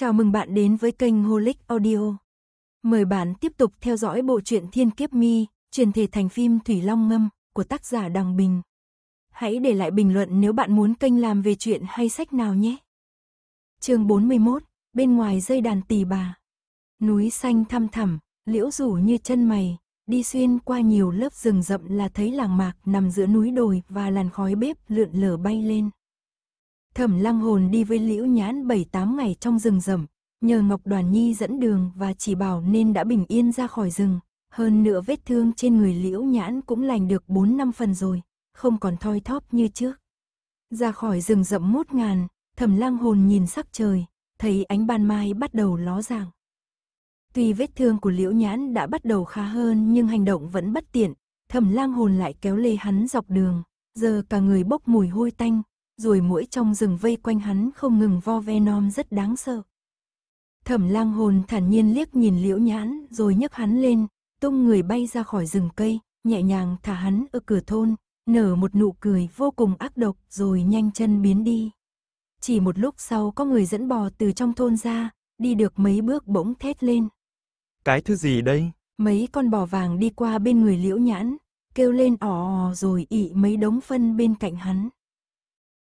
Chào mừng bạn đến với kênh Holic Audio. Mời bạn tiếp tục theo dõi bộ truyện Thiên Kiếp Mi, truyền thể thành phim Thủy Long Ngâm của tác giả Đằng Bình. Hãy để lại bình luận nếu bạn muốn kênh làm về chuyện hay sách nào nhé. Chương 41, bên ngoài dây đàn tỳ bà. Núi xanh thăm thẳm, liễu rủ như chân mày, đi xuyên qua nhiều lớp rừng rậm là thấy làng mạc nằm giữa núi đồi và làn khói bếp lượn lờ bay lên. Thẩm lăng hồn đi với liễu nhãn 7-8 ngày trong rừng rầm, nhờ Ngọc Đoàn Nhi dẫn đường và chỉ bảo nên đã bình yên ra khỏi rừng. Hơn nữa vết thương trên người liễu nhãn cũng lành được 4 năm phần rồi, không còn thoi thóp như trước. Ra khỏi rừng rậm mốt ngàn, thẩm lang hồn nhìn sắc trời, thấy ánh ban mai bắt đầu ló dạng. Tuy vết thương của liễu nhãn đã bắt đầu khá hơn nhưng hành động vẫn bất tiện, thẩm lang hồn lại kéo lê hắn dọc đường, giờ cả người bốc mùi hôi tanh, ruồi muỗi trong rừng vây quanh hắn không ngừng vo ve nom rất đáng sợ. Thẩm lang hồn thản nhiên liếc nhìn liễu nhãn rồi nhấc hắn lên, tung người bay ra khỏi rừng cây, nhẹ nhàng thả hắn ở cửa thôn, nở một nụ cười vô cùng ác độc rồi nhanh chân biến đi. Chỉ một lúc sau có người dẫn bò từ trong thôn ra, đi được mấy bước bỗng thét lên. Cái thứ gì đây? Mấy con bò vàng đi qua bên người liễu nhãn, kêu lên ỏ rồi ị mấy đống phân bên cạnh hắn.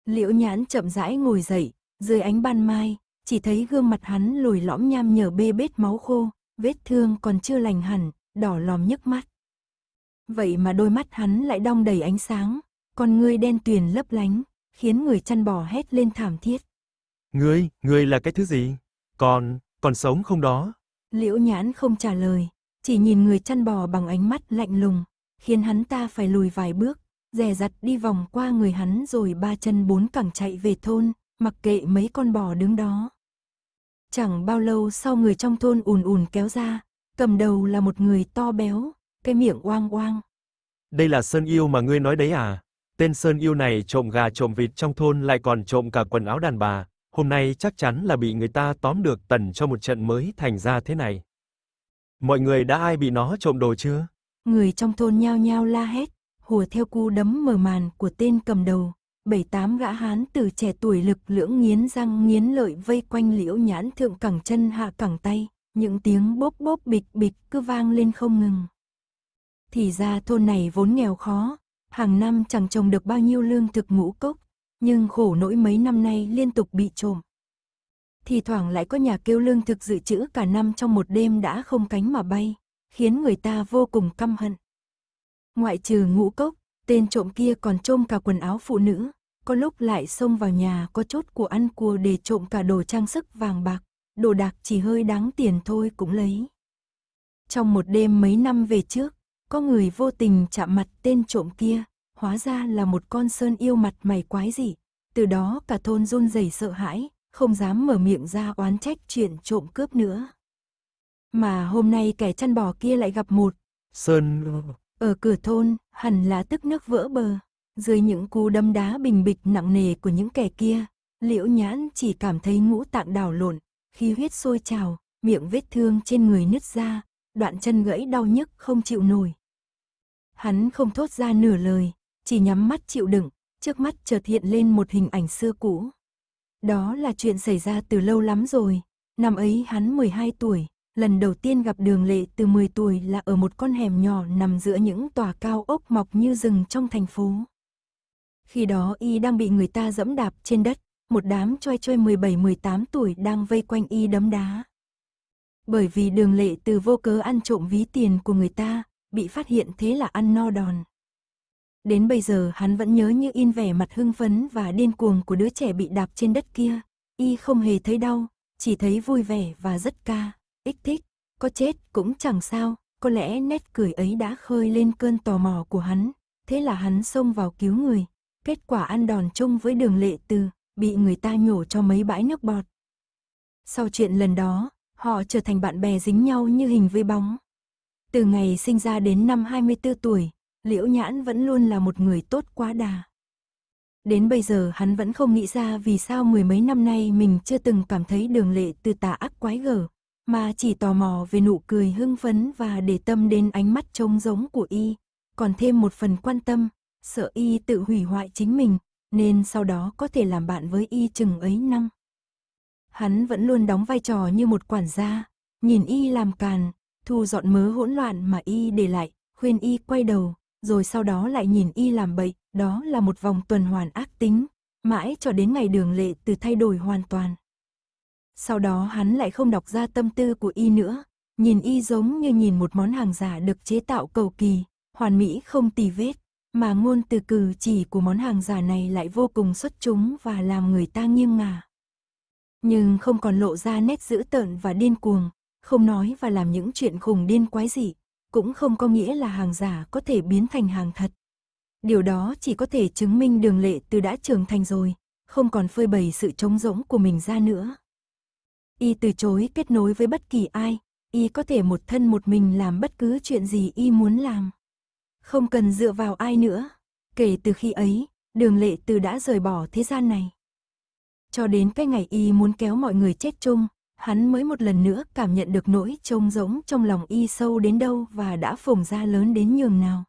Liễu nhãn chậm rãi ngồi dậy, dưới ánh ban mai, chỉ thấy gương mặt hắn lồi lõm nham nhở bê bết máu khô, vết thương còn chưa lành hẳn, đỏ lòm nhức mắt. Vậy mà đôi mắt hắn lại đong đầy ánh sáng, con ngươi đen tuyền lấp lánh, khiến người chăn bò hét lên thảm thiết. Ngươi, ngươi là cái thứ gì? Còn, còn sống không đó? Liễu nhãn không trả lời, chỉ nhìn người chăn bò bằng ánh mắt lạnh lùng, khiến hắn ta phải lùi vài bước, dè dặt đi vòng qua người hắn rồi ba chân bốn cẳng chạy về thôn, mặc kệ mấy con bò đứng đó. Chẳng bao lâu sau người trong thôn ùn ùn kéo ra, cầm đầu là một người to béo, cái miệng oang oang. Đây là Sơn Yêu mà ngươi nói đấy à? Tên Sơn Yêu này trộm gà trộm vịt trong thôn lại còn trộm cả quần áo đàn bà, hôm nay chắc chắn là bị người ta tóm được tần cho một trận mới thành ra thế này. Mọi người đã ai bị nó trộm đồ chưa? Người trong thôn nhao nhao la hét, hùa theo cú đấm mờ màn của tên cầm đầu, bảy tám gã hán từ trẻ tuổi lực lưỡng nghiến răng nghiến lợi vây quanh liễu nhãn thượng cẳng chân hạ cẳng tay, những tiếng bốp bốp bịch bịch cứ vang lên không ngừng. Thì ra thôn này vốn nghèo khó, hàng năm chẳng trồng được bao nhiêu lương thực ngũ cốc, nhưng khổ nỗi mấy năm nay liên tục bị trộm. Thì thoảng lại có nhà kêu lương thực dự trữ cả năm trong một đêm đã không cánh mà bay, khiến người ta vô cùng căm hận. Ngoại trừ ngũ cốc, tên trộm kia còn trộm cả quần áo phụ nữ, có lúc lại xông vào nhà có chốt của ăn cua để trộm cả đồ trang sức vàng bạc, đồ đạc chỉ hơi đáng tiền thôi cũng lấy. Trong một đêm mấy năm về trước, có người vô tình chạm mặt tên trộm kia, hóa ra là một con sơn yêu mặt mày quái dị, từ đó cả thôn run rẩy sợ hãi, không dám mở miệng ra oán trách chuyện trộm cướp nữa. Mà hôm nay kẻ chăn bò kia lại gặp một sơn ở cửa thôn, hẳn là tức nước vỡ bờ. Dưới những cú đâm đá bình bịch nặng nề của những kẻ kia, liễu nhãn chỉ cảm thấy ngũ tạng đảo lộn, khi huyết sôi trào, miệng vết thương trên người nứt ra, đoạn chân gãy đau nhức không chịu nổi. Hắn không thốt ra nửa lời, chỉ nhắm mắt chịu đựng, trước mắt chợt hiện lên một hình ảnh xưa cũ. Đó là chuyện xảy ra từ lâu lắm rồi, năm ấy hắn 12 tuổi, lần đầu tiên gặp đường lệ từ 10 tuổi là ở một con hẻm nhỏ nằm giữa những tòa cao ốc mọc như rừng trong thành phố. Khi đó y đang bị người ta dẫm đạp trên đất, một đám choi choi 17-18 tuổi đang vây quanh y đấm đá. Bởi vì đường lệ từ vô cớ ăn trộm ví tiền của người ta, bị phát hiện thế là ăn no đòn. Đến bây giờ hắn vẫn nhớ như in vẻ mặt hưng phấn và điên cuồng của đứa trẻ bị đạp trên đất kia, y không hề thấy đau, chỉ thấy vui vẻ và rất ca ích thích, có chết cũng chẳng sao, có lẽ nét cười ấy đã khơi lên cơn tò mò của hắn, thế là hắn xông vào cứu người, kết quả ăn đòn chung với đường lệ từ, bị người ta nhổ cho mấy bãi nước bọt. Sau chuyện lần đó, họ trở thành bạn bè dính nhau như hình với bóng. Từ ngày sinh ra đến năm 24 tuổi, Liễu Nhãn vẫn luôn là một người tốt quá đà. Đến bây giờ hắn vẫn không nghĩ ra vì sao mười mấy năm nay mình chưa từng cảm thấy đường lệ từ tà ác quái gở, mà chỉ tò mò về nụ cười hưng phấn và để tâm đến ánh mắt trông giống của y, còn thêm một phần quan tâm, sợ y tự hủy hoại chính mình, nên sau đó có thể làm bạn với y chừng ấy năm. Hắn vẫn luôn đóng vai trò như một quản gia, nhìn y làm càn, thu dọn mớ hỗn loạn mà y để lại, khuyên y quay đầu, rồi sau đó lại nhìn y làm bậy, đó là một vòng tuần hoàn ác tính, mãi cho đến ngày đường lệ từ thay đổi hoàn toàn. Sau đó hắn lại không đọc ra tâm tư của y nữa, nhìn y giống như nhìn một món hàng giả được chế tạo cầu kỳ, hoàn mỹ không tì vết, mà ngôn từ cử chỉ của món hàng giả này lại vô cùng xuất chúng và làm người ta nghiêng ngả. Nhưng không còn lộ ra nét dữ tợn và điên cuồng, không nói và làm những chuyện khủng điên quái dị, cũng không có nghĩa là hàng giả có thể biến thành hàng thật. Điều đó chỉ có thể chứng minh đường lệ từ đã trưởng thành rồi, không còn phơi bày sự trống rỗng của mình ra nữa. Y từ chối kết nối với bất kỳ ai, Y có thể một thân một mình làm bất cứ chuyện gì Y muốn làm. Không cần dựa vào ai nữa. Kể từ khi ấy, đường lệ từ đã rời bỏ thế gian này. Cho đến cái ngày Y muốn kéo mọi người chết chung, hắn mới một lần nữa cảm nhận được nỗi trông rỗng trong lòng Y sâu đến đâu và đã phồng ra lớn đến nhường nào.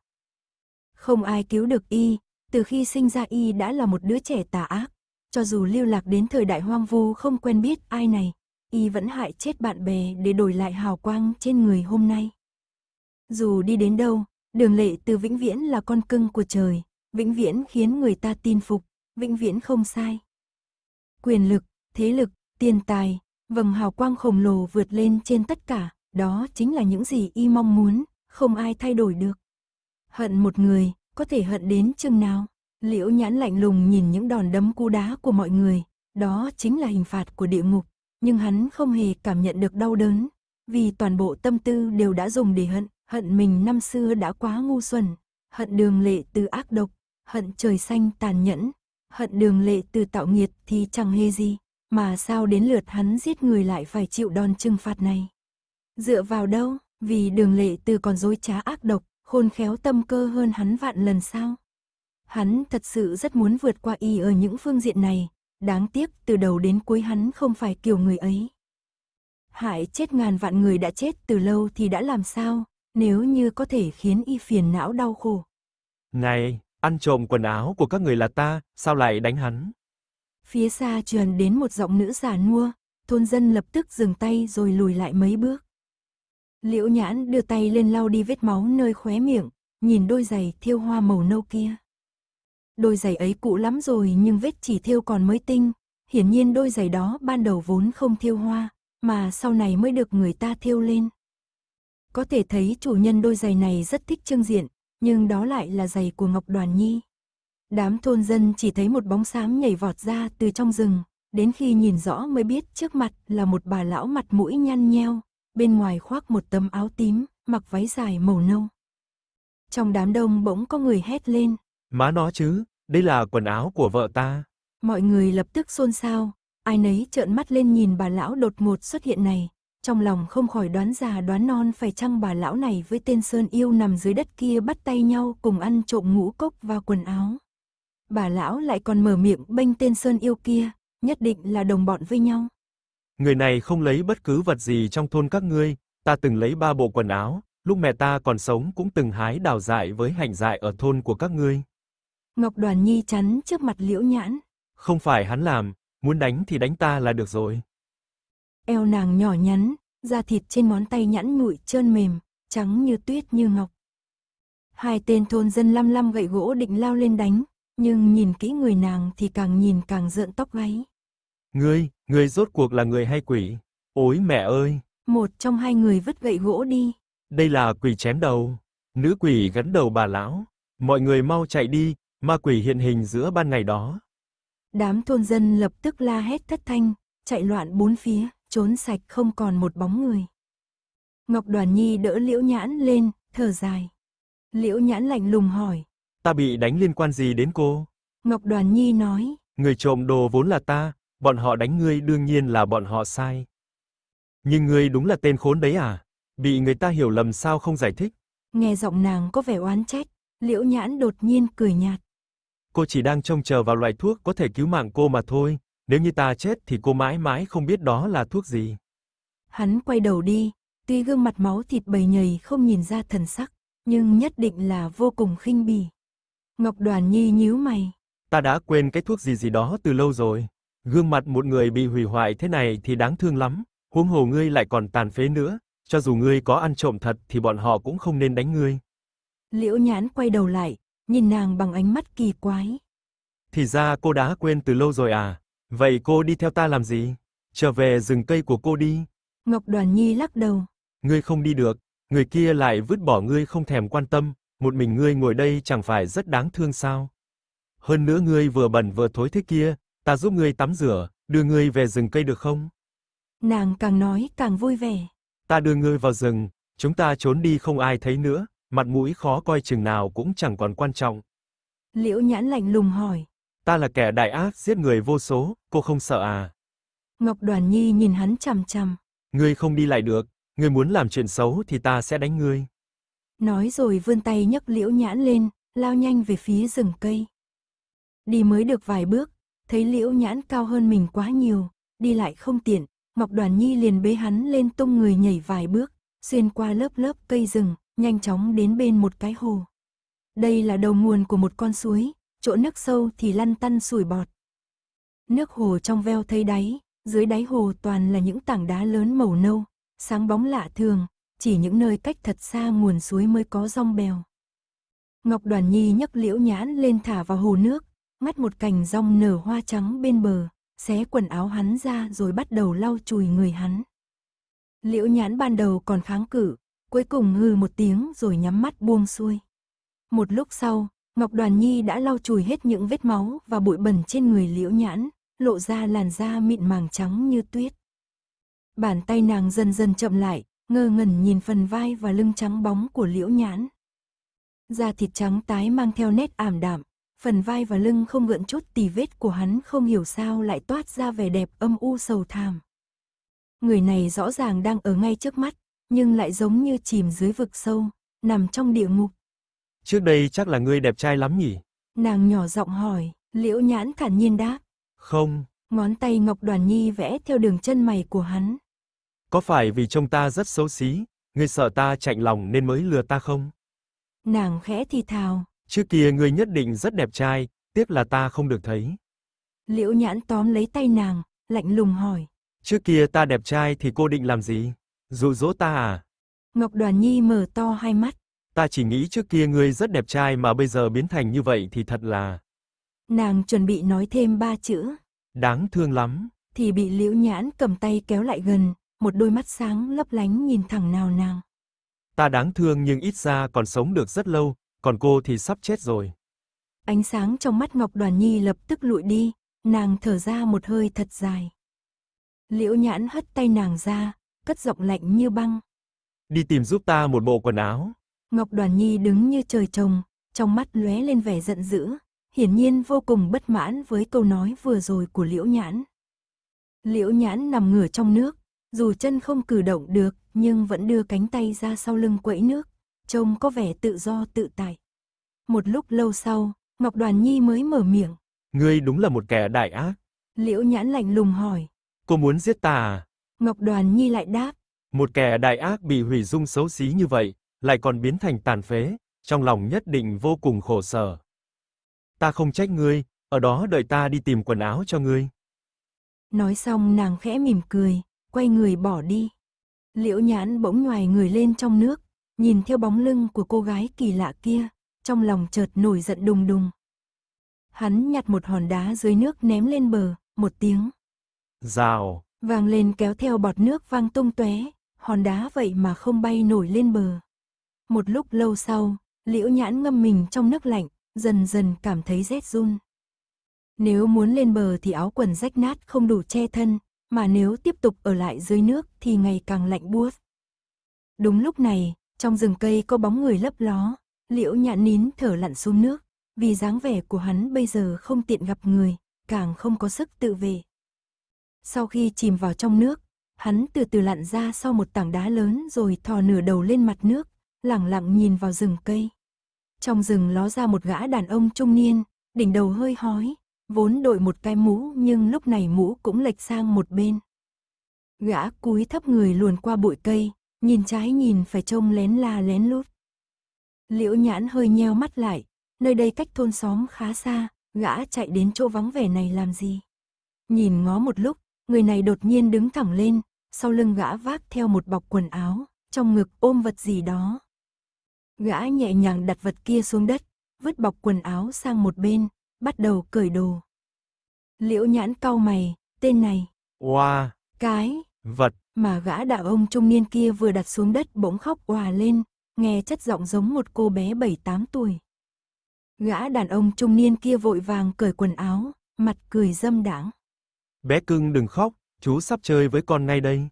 Không ai cứu được Y, từ khi sinh ra Y đã là một đứa trẻ tà ác, cho dù lưu lạc đến thời đại hoang vu không quen biết ai này, y vẫn hại chết bạn bè để đổi lại hào quang trên người hôm nay. Dù đi đến đâu, đường lệ từ vĩnh viễn là con cưng của trời, vĩnh viễn khiến người ta tin phục, vĩnh viễn không sai. Quyền lực, thế lực, tiền tài, vầng hào quang khổng lồ vượt lên trên tất cả, đó chính là những gì y mong muốn, không ai thay đổi được. Hận một người, có thể hận đến chừng nào? Liễu nhãn lạnh lùng nhìn những đòn đấm cú đá của mọi người, đó chính là hình phạt của địa ngục nhưng hắn không hề cảm nhận được đau đớn, vì toàn bộ tâm tư đều đã dùng để hận, hận mình năm xưa đã quá ngu xuẩn, hận đường lệ từ ác độc, hận trời xanh tàn nhẫn, hận đường lệ từ tạo nghiệt thì chẳng hề gì, mà sao đến lượt hắn giết người lại phải chịu đòn trừng phạt này. Dựa vào đâu, vì đường lệ từ còn dối trá ác độc, khôn khéo tâm cơ hơn hắn vạn lần sao. Hắn thật sự rất muốn vượt qua y ở những phương diện này, đáng tiếc từ đầu đến cuối hắn không phải kiểu người ấy. Hại chết ngàn vạn người đã chết từ lâu thì đã làm sao, nếu như có thể khiến y phiền não đau khổ. Này, ăn trộm quần áo của các người là ta, sao lại đánh hắn? Phía xa truyền đến một giọng nữ giả nua, thôn dân lập tức dừng tay rồi lùi lại mấy bước. Liễu nhãn đưa tay lên lau đi vết máu nơi khóe miệng, nhìn đôi giày thiêu hoa màu nâu kia. Đôi giày ấy cũ lắm rồi nhưng vết chỉ thêu còn mới tinh. Hiển nhiên đôi giày đó ban đầu vốn không thêu hoa, mà sau này mới được người ta thêu lên. Có thể thấy chủ nhân đôi giày này rất thích trương diện, nhưng đó lại là giày của Ngọc Đoàn Nhi. Đám thôn dân chỉ thấy một bóng xám nhảy vọt ra từ trong rừng, đến khi nhìn rõ mới biết trước mặt là một bà lão mặt mũi nhăn nheo, bên ngoài khoác một tấm áo tím, mặc váy dài màu nâu. Trong đám đông bỗng có người hét lên, Má nó chứ, đây là quần áo của vợ ta. Mọi người lập tức xôn xao, ai nấy trợn mắt lên nhìn bà lão đột ngột xuất hiện này, trong lòng không khỏi đoán già đoán non phải chăng bà lão này với tên Sơn Yêu nằm dưới đất kia bắt tay nhau cùng ăn trộm ngũ cốc và quần áo. Bà lão lại còn mở miệng bênh tên Sơn Yêu kia, nhất định là đồng bọn với nhau. Người này không lấy bất cứ vật gì trong thôn các ngươi, ta từng lấy ba bộ quần áo, lúc mẹ ta còn sống cũng từng hái đào dại với hành dại ở thôn của các ngươi. Ngọc Đoàn Nhi chắn trước mặt liễu nhãn. Không phải hắn làm, muốn đánh thì đánh ta là được rồi. Eo nàng nhỏ nhắn, da thịt trên món tay nhẵn nhụi trơn mềm, trắng như tuyết như ngọc. Hai tên thôn dân lăm lăm gậy gỗ định lao lên đánh, nhưng nhìn kỹ người nàng thì càng nhìn càng rợn tóc gáy. Ngươi, ngươi rốt cuộc là người hay quỷ? Ôi mẹ ơi! Một trong hai người vứt gậy gỗ đi. Đây là quỷ chém đầu. Nữ quỷ gắn đầu bà lão. Mọi người mau chạy đi, Ma quỷ hiện hình giữa ban ngày đó. Đám thôn dân lập tức la hét thất thanh, chạy loạn bốn phía, trốn sạch không còn một bóng người. Ngọc Đoàn Nhi đỡ Liễu Nhãn lên, thở dài. Liễu Nhãn lạnh lùng hỏi. Ta bị đánh liên quan gì đến cô? Ngọc Đoàn Nhi nói. Người trộm đồ vốn là ta, bọn họ đánh ngươi đương nhiên là bọn họ sai. Nhưng ngươi đúng là tên khốn đấy à? Bị người ta hiểu lầm sao không giải thích? Nghe giọng nàng có vẻ oán trách, Liễu Nhãn đột nhiên cười nhạt cô chỉ đang trông chờ vào loại thuốc có thể cứu mạng cô mà thôi, nếu như ta chết thì cô mãi mãi không biết đó là thuốc gì. Hắn quay đầu đi, tuy gương mặt máu thịt bầy nhầy không nhìn ra thần sắc, nhưng nhất định là vô cùng khinh bỉ. Ngọc Đoàn Nhi nhíu mày. Ta đã quên cái thuốc gì gì đó từ lâu rồi. Gương mặt một người bị hủy hoại thế này thì đáng thương lắm, huống hồ ngươi lại còn tàn phế nữa, cho dù ngươi có ăn trộm thật thì bọn họ cũng không nên đánh ngươi. Liễu Nhãn quay đầu lại, nhìn nàng bằng ánh mắt kỳ quái. Thì ra cô đã quên từ lâu rồi à? Vậy cô đi theo ta làm gì? Trở về rừng cây của cô đi. Ngọc Đoàn Nhi lắc đầu. Ngươi không đi được, người kia lại vứt bỏ ngươi không thèm quan tâm, một mình ngươi ngồi đây chẳng phải rất đáng thương sao? Hơn nữa ngươi vừa bẩn vừa thối thế kia, ta giúp ngươi tắm rửa, đưa ngươi về rừng cây được không? Nàng càng nói càng vui vẻ. Ta đưa ngươi vào rừng, chúng ta trốn đi không ai thấy nữa mặt mũi khó coi chừng nào cũng chẳng còn quan trọng. Liễu nhãn lạnh lùng hỏi. Ta là kẻ đại ác giết người vô số, cô không sợ à? Ngọc Đoàn Nhi nhìn hắn chằm chằm. Ngươi không đi lại được, ngươi muốn làm chuyện xấu thì ta sẽ đánh ngươi. Nói rồi vươn tay nhấc liễu nhãn lên, lao nhanh về phía rừng cây. Đi mới được vài bước, thấy liễu nhãn cao hơn mình quá nhiều, đi lại không tiện, Ngọc Đoàn Nhi liền bế hắn lên tung người nhảy vài bước, xuyên qua lớp lớp cây rừng, nhanh chóng đến bên một cái hồ. Đây là đầu nguồn của một con suối, chỗ nước sâu thì lăn tăn sủi bọt. Nước hồ trong veo thấy đáy, dưới đáy hồ toàn là những tảng đá lớn màu nâu, sáng bóng lạ thường, chỉ những nơi cách thật xa nguồn suối mới có rong bèo. Ngọc Đoàn Nhi nhấc liễu nhãn lên thả vào hồ nước, mắt một cành rong nở hoa trắng bên bờ, xé quần áo hắn ra rồi bắt đầu lau chùi người hắn. Liễu nhãn ban đầu còn kháng cự, cuối cùng hừ một tiếng rồi nhắm mắt buông xuôi. Một lúc sau, Ngọc Đoàn Nhi đã lau chùi hết những vết máu và bụi bẩn trên người liễu nhãn, lộ ra làn da mịn màng trắng như tuyết. Bàn tay nàng dần dần chậm lại, ngơ ngẩn nhìn phần vai và lưng trắng bóng của liễu nhãn. Da thịt trắng tái mang theo nét ảm đạm, phần vai và lưng không gợn chút tì vết của hắn không hiểu sao lại toát ra vẻ đẹp âm u sầu thảm. Người này rõ ràng đang ở ngay trước mắt, nhưng lại giống như chìm dưới vực sâu, nằm trong địa ngục. Trước đây chắc là ngươi đẹp trai lắm nhỉ? Nàng nhỏ giọng hỏi, liễu nhãn thản nhiên đáp. Không. Ngón tay Ngọc Đoàn Nhi vẽ theo đường chân mày của hắn. Có phải vì trông ta rất xấu xí, ngươi sợ ta chạnh lòng nên mới lừa ta không? Nàng khẽ thì thào. Trước kia ngươi nhất định rất đẹp trai, tiếc là ta không được thấy. Liễu nhãn tóm lấy tay nàng, lạnh lùng hỏi. Trước kia ta đẹp trai thì cô định làm gì? Dụ dỗ ta à? Ngọc Đoàn Nhi mở to hai mắt. Ta chỉ nghĩ trước kia ngươi rất đẹp trai mà bây giờ biến thành như vậy thì thật là... Nàng chuẩn bị nói thêm ba chữ. Đáng thương lắm. Thì bị liễu nhãn cầm tay kéo lại gần, một đôi mắt sáng lấp lánh nhìn thẳng nào nàng. Ta đáng thương nhưng ít ra còn sống được rất lâu, còn cô thì sắp chết rồi. Ánh sáng trong mắt Ngọc Đoàn Nhi lập tức lụi đi, nàng thở ra một hơi thật dài. Liễu nhãn hất tay nàng ra, cất giọng lạnh như băng. Đi tìm giúp ta một bộ quần áo. Ngọc Đoàn Nhi đứng như trời trồng, trong mắt lóe lên vẻ giận dữ, hiển nhiên vô cùng bất mãn với câu nói vừa rồi của Liễu Nhãn. Liễu Nhãn nằm ngửa trong nước, dù chân không cử động được nhưng vẫn đưa cánh tay ra sau lưng quẫy nước, trông có vẻ tự do tự tại. Một lúc lâu sau, Ngọc Đoàn Nhi mới mở miệng. Ngươi đúng là một kẻ đại ác. Liễu Nhãn lạnh lùng hỏi. Cô muốn giết ta à? Ngọc Đoàn Nhi lại đáp. Một kẻ đại ác bị hủy dung xấu xí như vậy, lại còn biến thành tàn phế, trong lòng nhất định vô cùng khổ sở. Ta không trách ngươi, ở đó đợi ta đi tìm quần áo cho ngươi. Nói xong nàng khẽ mỉm cười, quay người bỏ đi. Liễu nhãn bỗng ngoài người lên trong nước, nhìn theo bóng lưng của cô gái kỳ lạ kia, trong lòng chợt nổi giận đùng đùng. Hắn nhặt một hòn đá dưới nước ném lên bờ, một tiếng. Rào vang lên kéo theo bọt nước vang tung tóe, hòn đá vậy mà không bay nổi lên bờ. Một lúc lâu sau, liễu nhãn ngâm mình trong nước lạnh, dần dần cảm thấy rét run. Nếu muốn lên bờ thì áo quần rách nát không đủ che thân, mà nếu tiếp tục ở lại dưới nước thì ngày càng lạnh buốt. Đúng lúc này, trong rừng cây có bóng người lấp ló, liễu nhãn nín thở lặn xuống nước, vì dáng vẻ của hắn bây giờ không tiện gặp người, càng không có sức tự vệ, sau khi chìm vào trong nước, hắn từ từ lặn ra sau một tảng đá lớn rồi thò nửa đầu lên mặt nước, lặng lặng nhìn vào rừng cây. Trong rừng ló ra một gã đàn ông trung niên, đỉnh đầu hơi hói, vốn đội một cái mũ nhưng lúc này mũ cũng lệch sang một bên. Gã cúi thấp người luồn qua bụi cây, nhìn trái nhìn phải trông lén la lén lút. Liễu nhãn hơi nheo mắt lại, nơi đây cách thôn xóm khá xa, gã chạy đến chỗ vắng vẻ này làm gì. Nhìn ngó một lúc, người này đột nhiên đứng thẳng lên, sau lưng gã vác theo một bọc quần áo, trong ngực ôm vật gì đó. Gã nhẹ nhàng đặt vật kia xuống đất, vứt bọc quần áo sang một bên, bắt đầu cởi đồ. Liễu nhãn cau mày, tên này. Oa. Wow. Cái. Vật. Mà gã đàn ông trung niên kia vừa đặt xuống đất bỗng khóc òa lên, nghe chất giọng giống một cô bé 7-8 tuổi. Gã đàn ông trung niên kia vội vàng cởi quần áo, mặt cười dâm đãng. Bé cưng đừng khóc, chú sắp chơi với con ngay đây.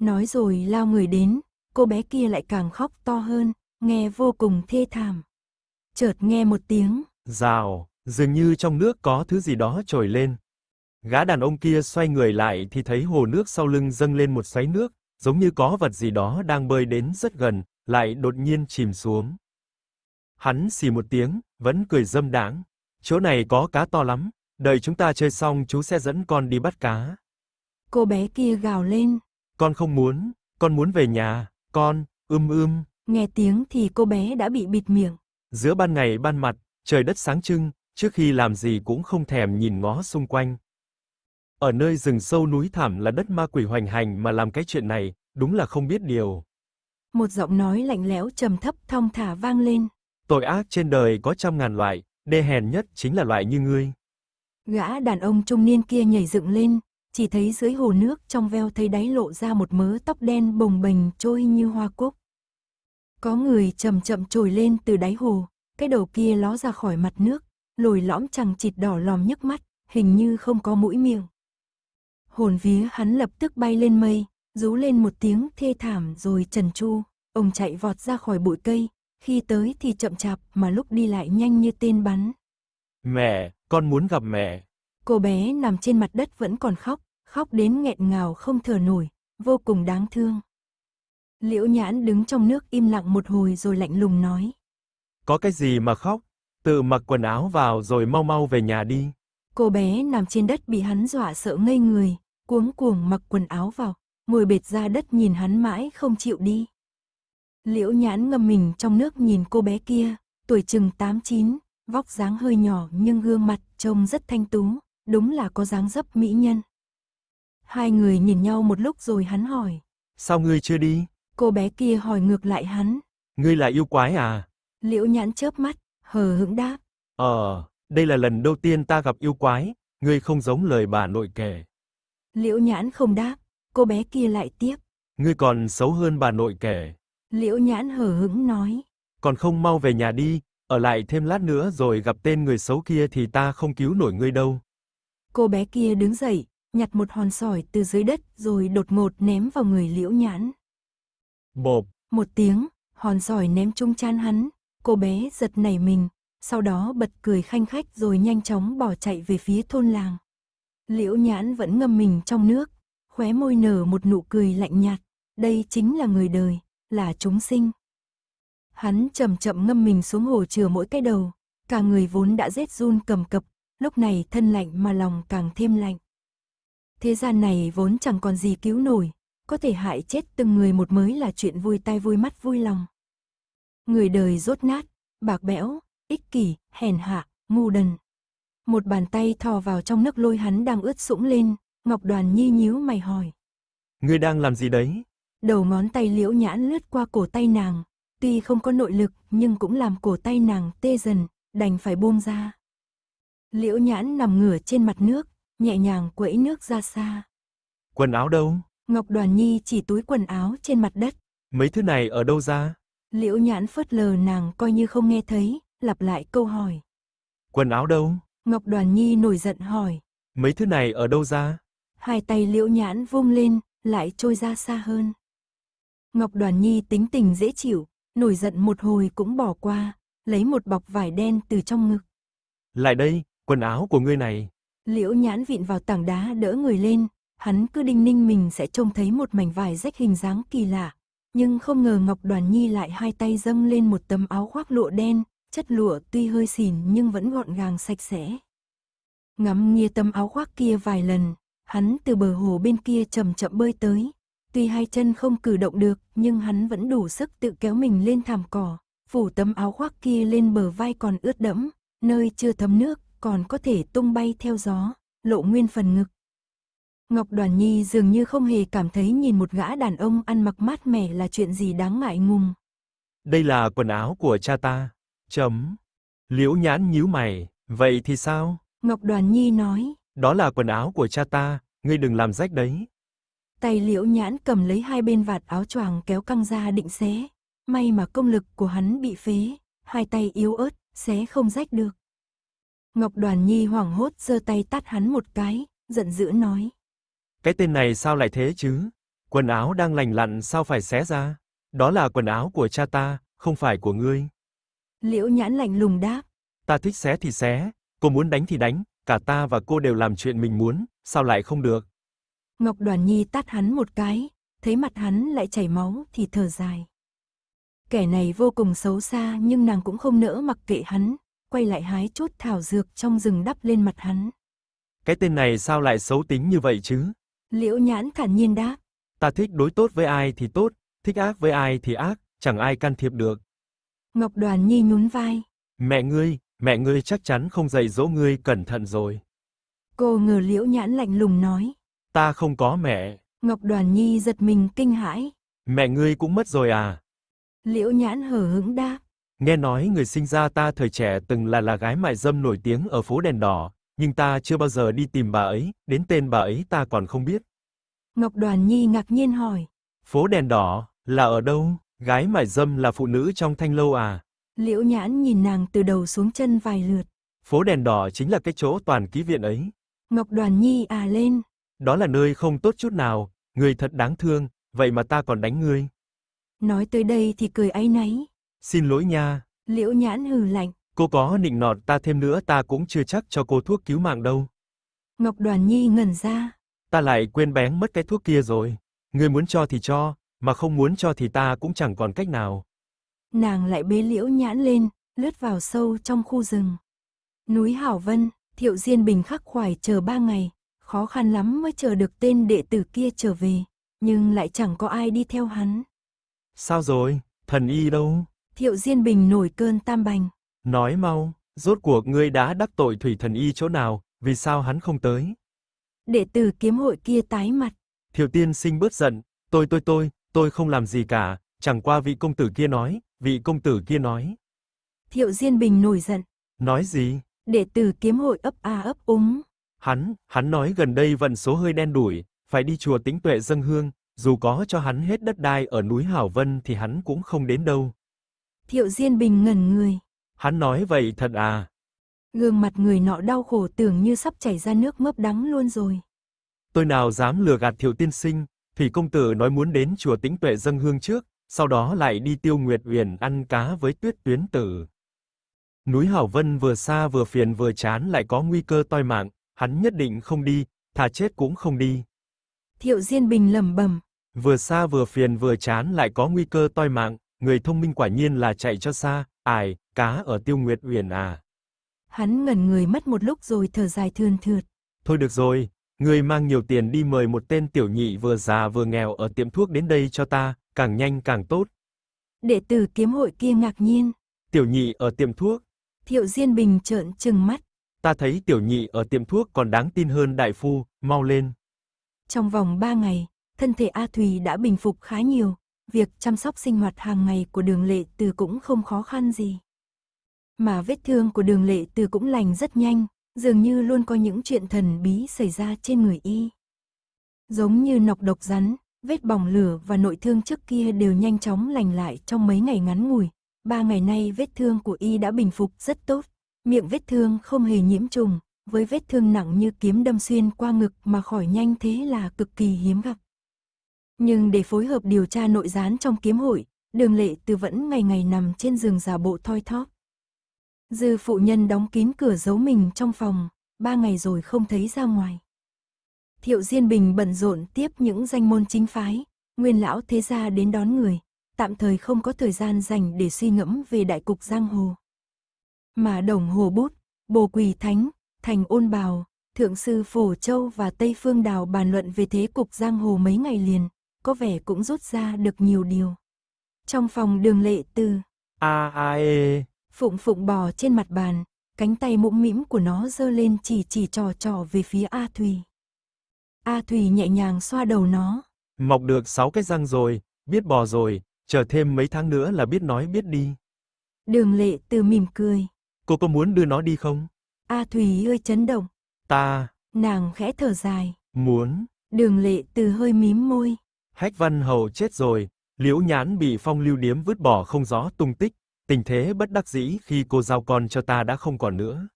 Nói rồi lao người đến, cô bé kia lại càng khóc to hơn, nghe vô cùng thê thảm. Chợt nghe một tiếng. Rào, dường như trong nước có thứ gì đó trồi lên. Gã đàn ông kia xoay người lại thì thấy hồ nước sau lưng dâng lên một xoáy nước, giống như có vật gì đó đang bơi đến rất gần, lại đột nhiên chìm xuống. Hắn xì một tiếng, vẫn cười dâm đáng. Chỗ này có cá to lắm, Đợi chúng ta chơi xong chú sẽ dẫn con đi bắt cá. Cô bé kia gào lên. Con không muốn, con muốn về nhà, con, ưm um ưm. Um. Nghe tiếng thì cô bé đã bị bịt miệng. Giữa ban ngày ban mặt, trời đất sáng trưng, trước khi làm gì cũng không thèm nhìn ngó xung quanh. Ở nơi rừng sâu núi thẳm là đất ma quỷ hoành hành mà làm cái chuyện này, đúng là không biết điều. Một giọng nói lạnh lẽo trầm thấp thong thả vang lên. Tội ác trên đời có trăm ngàn loại, đê hèn nhất chính là loại như ngươi. Gã đàn ông trung niên kia nhảy dựng lên, chỉ thấy dưới hồ nước trong veo thấy đáy lộ ra một mớ tóc đen bồng bềnh trôi như hoa cúc. Có người chậm chậm trồi lên từ đáy hồ, cái đầu kia ló ra khỏi mặt nước, lồi lõm chẳng chịt đỏ lòm nhức mắt, hình như không có mũi miệng. Hồn vía hắn lập tức bay lên mây, rú lên một tiếng thê thảm rồi trần chu, ông chạy vọt ra khỏi bụi cây, khi tới thì chậm chạp mà lúc đi lại nhanh như tên bắn. Mẹ, con muốn gặp mẹ. Cô bé nằm trên mặt đất vẫn còn khóc, khóc đến nghẹn ngào không thở nổi, vô cùng đáng thương. Liễu nhãn đứng trong nước im lặng một hồi rồi lạnh lùng nói. Có cái gì mà khóc, tự mặc quần áo vào rồi mau mau về nhà đi. Cô bé nằm trên đất bị hắn dọa sợ ngây người, cuống cuồng mặc quần áo vào, ngồi bệt ra đất nhìn hắn mãi không chịu đi. Liễu nhãn ngâm mình trong nước nhìn cô bé kia, tuổi chừng 8-9, vóc dáng hơi nhỏ nhưng gương mặt trông rất thanh tú, đúng là có dáng dấp mỹ nhân. Hai người nhìn nhau một lúc rồi hắn hỏi. Sao ngươi chưa đi? Cô bé kia hỏi ngược lại hắn. Ngươi là yêu quái à? Liễu nhãn chớp mắt, hờ hững đáp. Ờ, đây là lần đầu tiên ta gặp yêu quái, ngươi không giống lời bà nội kể. Liễu nhãn không đáp, cô bé kia lại tiếp. Ngươi còn xấu hơn bà nội kể. Liễu nhãn hờ hững nói. Còn không mau về nhà đi, ở lại thêm lát nữa rồi gặp tên người xấu kia thì ta không cứu nổi ngươi đâu. Cô bé kia đứng dậy, nhặt một hòn sỏi từ dưới đất rồi đột ngột ném vào người liễu nhãn. Bộp. Một tiếng, hòn sỏi ném trung chán hắn, cô bé giật nảy mình, sau đó bật cười khanh khách rồi nhanh chóng bỏ chạy về phía thôn làng. Liễu nhãn vẫn ngâm mình trong nước, khóe môi nở một nụ cười lạnh nhạt, đây chính là người đời, là chúng sinh. Hắn chậm chậm ngâm mình xuống hồ chừa mỗi cái đầu, cả người vốn đã rét run cầm cập, lúc này thân lạnh mà lòng càng thêm lạnh. Thế gian này vốn chẳng còn gì cứu nổi, có thể hại chết từng người một mới là chuyện vui tai vui mắt vui lòng. Người đời rốt nát, bạc bẽo, ích kỷ, hèn hạ, ngu đần. Một bàn tay thò vào trong nước lôi hắn đang ướt sũng lên, Ngọc Đoàn Nhi nhíu mày hỏi. người đang làm gì đấy? Đầu ngón tay liễu nhãn lướt qua cổ tay nàng, tuy không có nội lực nhưng cũng làm cổ tay nàng tê dần, đành phải buông ra. Liễu nhãn nằm ngửa trên mặt nước, nhẹ nhàng quẫy nước ra xa. Quần áo đâu? Ngọc Đoàn Nhi chỉ túi quần áo trên mặt đất. Mấy thứ này ở đâu ra? Liễu nhãn phớt lờ nàng coi như không nghe thấy, lặp lại câu hỏi. Quần áo đâu? Ngọc Đoàn Nhi nổi giận hỏi. Mấy thứ này ở đâu ra? Hai tay liễu nhãn vung lên, lại trôi ra xa hơn. Ngọc Đoàn Nhi tính tình dễ chịu, nổi giận một hồi cũng bỏ qua, lấy một bọc vải đen từ trong ngực. Lại đây, quần áo của ngươi này. Liễu nhãn vịn vào tảng đá đỡ người lên, hắn cứ đinh ninh mình sẽ trông thấy một mảnh vải rách hình dáng kỳ lạ. Nhưng không ngờ Ngọc Đoàn Nhi lại hai tay dâng lên một tấm áo khoác lụa đen, chất lụa tuy hơi xỉn nhưng vẫn gọn gàng sạch sẽ. Ngắm nghía tấm áo khoác kia vài lần, hắn từ bờ hồ bên kia chậm chậm bơi tới, Tuy hai chân không cử động được, nhưng hắn vẫn đủ sức tự kéo mình lên thảm cỏ, phủ tấm áo khoác kia lên bờ vai còn ướt đẫm, nơi chưa thấm nước, còn có thể tung bay theo gió, lộ nguyên phần ngực. Ngọc Đoàn Nhi dường như không hề cảm thấy nhìn một gã đàn ông ăn mặc mát mẻ là chuyện gì đáng ngại ngùng. Đây là quần áo của cha ta. Chấm. Liễu nhãn nhíu mày, vậy thì sao? Ngọc Đoàn Nhi nói. Đó là quần áo của cha ta, ngươi đừng làm rách đấy. Tay liễu nhãn cầm lấy hai bên vạt áo choàng kéo căng ra định xé. May mà công lực của hắn bị phế, hai tay yếu ớt, xé không rách được. Ngọc Đoàn Nhi hoảng hốt giơ tay tát hắn một cái, giận dữ nói. Cái tên này sao lại thế chứ? Quần áo đang lành lặn sao phải xé ra? Đó là quần áo của cha ta, không phải của ngươi. Liễu nhãn lạnh lùng đáp. Ta thích xé thì xé, cô muốn đánh thì đánh, cả ta và cô đều làm chuyện mình muốn, sao lại không được? Ngọc Đoàn Nhi tát hắn một cái, thấy mặt hắn lại chảy máu thì thở dài. Kẻ này vô cùng xấu xa nhưng nàng cũng không nỡ mặc kệ hắn, quay lại hái chốt thảo dược trong rừng đắp lên mặt hắn. Cái tên này sao lại xấu tính như vậy chứ? Liễu nhãn thản nhiên đáp. Ta thích đối tốt với ai thì tốt, thích ác với ai thì ác, chẳng ai can thiệp được. Ngọc Đoàn Nhi nhún vai. Mẹ ngươi, mẹ ngươi chắc chắn không dạy dỗ ngươi cẩn thận rồi. Cô ngờ liễu nhãn lạnh lùng nói. Ta không có mẹ. Ngọc Đoàn Nhi giật mình kinh hãi. Mẹ ngươi cũng mất rồi à? Liễu Nhãn hờ hững đáp. Nghe nói người sinh ra ta thời trẻ từng là là gái mại dâm nổi tiếng ở phố đèn đỏ, nhưng ta chưa bao giờ đi tìm bà ấy, đến tên bà ấy ta còn không biết. Ngọc Đoàn Nhi ngạc nhiên hỏi. Phố đèn đỏ, là ở đâu? Gái mại dâm là phụ nữ trong thanh lâu à? Liễu Nhãn nhìn nàng từ đầu xuống chân vài lượt. Phố đèn đỏ chính là cái chỗ toàn ký viện ấy. Ngọc Đoàn Nhi à lên. Đó là nơi không tốt chút nào, người thật đáng thương, vậy mà ta còn đánh ngươi. Nói tới đây thì cười ấy nấy. Xin lỗi nha. Liễu nhãn hừ lạnh. Cô có nịnh nọt ta thêm nữa ta cũng chưa chắc cho cô thuốc cứu mạng đâu. Ngọc Đoàn Nhi ngẩn ra. Ta lại quên bén mất cái thuốc kia rồi. Ngươi muốn cho thì cho, mà không muốn cho thì ta cũng chẳng còn cách nào. Nàng lại bế liễu nhãn lên, lướt vào sâu trong khu rừng. Núi Hảo Vân, Thiệu Diên Bình khắc khoải chờ ba ngày, khó khăn lắm mới chờ được tên đệ tử kia trở về, nhưng lại chẳng có ai đi theo hắn. Sao rồi, thần y đâu? Thiệu Diên Bình nổi cơn tam bành. Nói mau, rốt cuộc ngươi đã đắc tội thủy thần y chỗ nào, vì sao hắn không tới? Đệ tử kiếm hội kia tái mặt. Thiệu tiên sinh bớt giận, tôi tôi tôi, tôi không làm gì cả, chẳng qua vị công tử kia nói, vị công tử kia nói. Thiệu Diên Bình nổi giận. Nói gì? Đệ tử kiếm hội ấp a ấp úng. Hắn, hắn nói gần đây vận số hơi đen đủi, phải đi chùa Tĩnh Tuệ dâng hương, dù có cho hắn hết đất đai ở núi Hảo Vân thì hắn cũng không đến đâu. Thiệu Diên Bình ngẩn người. Hắn nói vậy thật à? Gương mặt người nọ đau khổ tưởng như sắp chảy ra nước mấp đắng luôn rồi. Tôi nào dám lừa gạt Thiệu tiên sinh, thì công tử nói muốn đến chùa Tĩnh Tuệ dâng hương trước, sau đó lại đi Tiêu Nguyệt Uyển ăn cá với Tuyết Tuyến tử. Núi Hảo Vân vừa xa vừa phiền vừa chán lại có nguy cơ toi mạng, hắn nhất định không đi, thà chết cũng không đi. Thiệu Diên Bình lẩm bẩm, vừa xa vừa phiền vừa chán lại có nguy cơ toi mạng, người thông minh quả nhiên là chạy cho xa, ải, cá ở Tiêu Nguyệt Uyển à. Hắn ngẩn người mất một lúc rồi thở dài thườn thượt. Thôi được rồi, ngươi mang nhiều tiền đi mời một tên tiểu nhị vừa già vừa nghèo ở tiệm thuốc đến đây cho ta, càng nhanh càng tốt. Đệ tử kiếm hội kia ngạc nhiên. Tiểu nhị ở tiệm thuốc. Thiệu Diên Bình trợn trừng mắt ta thấy tiểu nhị ở tiệm thuốc còn đáng tin hơn đại phu, mau lên. Trong vòng 3 ngày, thân thể A Thùy đã bình phục khá nhiều, việc chăm sóc sinh hoạt hàng ngày của đường lệ từ cũng không khó khăn gì. Mà vết thương của đường lệ từ cũng lành rất nhanh, dường như luôn có những chuyện thần bí xảy ra trên người y. Giống như nọc độc rắn, vết bỏng lửa và nội thương trước kia đều nhanh chóng lành lại trong mấy ngày ngắn ngủi. Ba ngày nay vết thương của y đã bình phục rất tốt. Miệng vết thương không hề nhiễm trùng, với vết thương nặng như kiếm đâm xuyên qua ngực mà khỏi nhanh thế là cực kỳ hiếm gặp. Nhưng để phối hợp điều tra nội gián trong kiếm hội, đường lệ từ vẫn ngày ngày nằm trên giường giả bộ thoi thóp. Dư phụ nhân đóng kín cửa giấu mình trong phòng, ba ngày rồi không thấy ra ngoài. Thiệu Diên Bình bận rộn tiếp những danh môn chính phái, nguyên lão thế gia đến đón người, tạm thời không có thời gian dành để suy ngẫm về đại cục giang hồ mà đồng hồ bút, bồ quỳ thánh, thành ôn bào, thượng sư Phổ Châu và Tây Phương Đào bàn luận về thế cục giang hồ mấy ngày liền, có vẻ cũng rút ra được nhiều điều. Trong phòng đường lệ tư, a a e, phụng phụng bò trên mặt bàn, cánh tay mũm mĩm của nó giơ lên chỉ chỉ trò trò về phía A Thùy. A Thùy nhẹ nhàng xoa đầu nó. Mọc được 6 cái răng rồi, biết bò rồi, chờ thêm mấy tháng nữa là biết nói biết đi. Đường lệ từ mỉm cười. Cô có muốn đưa nó đi không? A thủy ơi chấn động. Ta. Nàng khẽ thở dài. Muốn. Đường lệ từ hơi mím môi. Hách văn hầu chết rồi. Liễu nhãn bị phong lưu điếm vứt bỏ không rõ tung tích. Tình thế bất đắc dĩ khi cô giao con cho ta đã không còn nữa.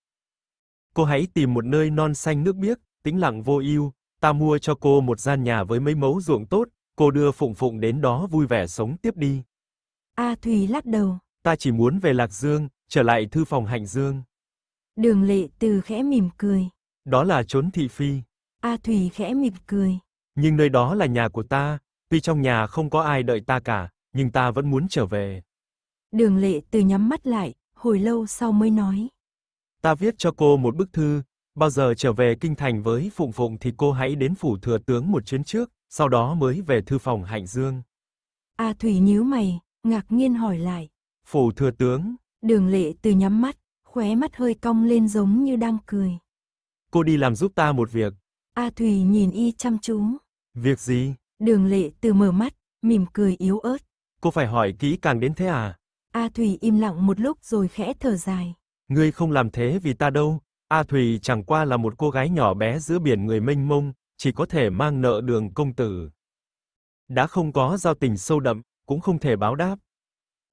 Cô hãy tìm một nơi non xanh nước biếc, tĩnh lặng vô ưu. Ta mua cho cô một gian nhà với mấy mẫu ruộng tốt. Cô đưa Phụng Phụng đến đó vui vẻ sống tiếp đi. A à, Thùy lắc đầu. Ta chỉ muốn về Lạc Dương, Trở lại thư phòng Hạnh Dương. Đường Lệ Từ khẽ mỉm cười. Đó là trốn thị phi. A Thủy khẽ mỉm cười. Nhưng nơi đó là nhà của ta, tuy trong nhà không có ai đợi ta cả, nhưng ta vẫn muốn trở về. Đường Lệ Từ nhắm mắt lại, hồi lâu sau mới nói. Ta viết cho cô một bức thư, bao giờ trở về kinh thành với Phụng Phụng thì cô hãy đến phủ thừa tướng một chuyến trước, sau đó mới về thư phòng Hạnh Dương. A Thủy nhíu mày, ngạc nhiên hỏi lại. Phủ thừa tướng, Đường lệ từ nhắm mắt, khóe mắt hơi cong lên giống như đang cười. Cô đi làm giúp ta một việc. A à, Thùy nhìn y chăm chú. Việc gì? Đường lệ từ mở mắt, mỉm cười yếu ớt. Cô phải hỏi kỹ càng đến thế à? A à, Thùy im lặng một lúc rồi khẽ thở dài. Ngươi không làm thế vì ta đâu. A à, Thùy chẳng qua là một cô gái nhỏ bé giữa biển người mênh mông, chỉ có thể mang nợ đường công tử. Đã không có giao tình sâu đậm, cũng không thể báo đáp.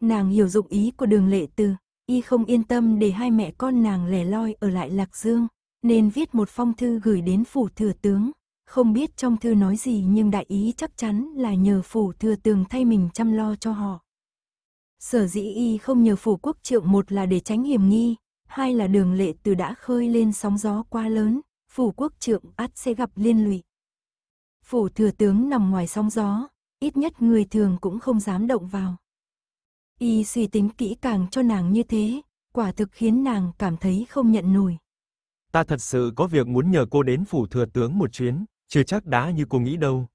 Nàng hiểu dụng ý của đường lệ từ, y không yên tâm để hai mẹ con nàng lẻ loi ở lại Lạc Dương, nên viết một phong thư gửi đến phủ thừa tướng. Không biết trong thư nói gì nhưng đại ý chắc chắn là nhờ phủ thừa tướng thay mình chăm lo cho họ. Sở dĩ y không nhờ phủ quốc trượng một là để tránh hiểm nghi, hai là đường lệ từ đã khơi lên sóng gió quá lớn, phủ quốc trượng ắt sẽ gặp liên lụy. Phủ thừa tướng nằm ngoài sóng gió, ít nhất người thường cũng không dám động vào. Y suy tính kỹ càng cho nàng như thế, quả thực khiến nàng cảm thấy không nhận nổi. Ta thật sự có việc muốn nhờ cô đến phủ thừa tướng một chuyến, chưa chắc đã như cô nghĩ đâu.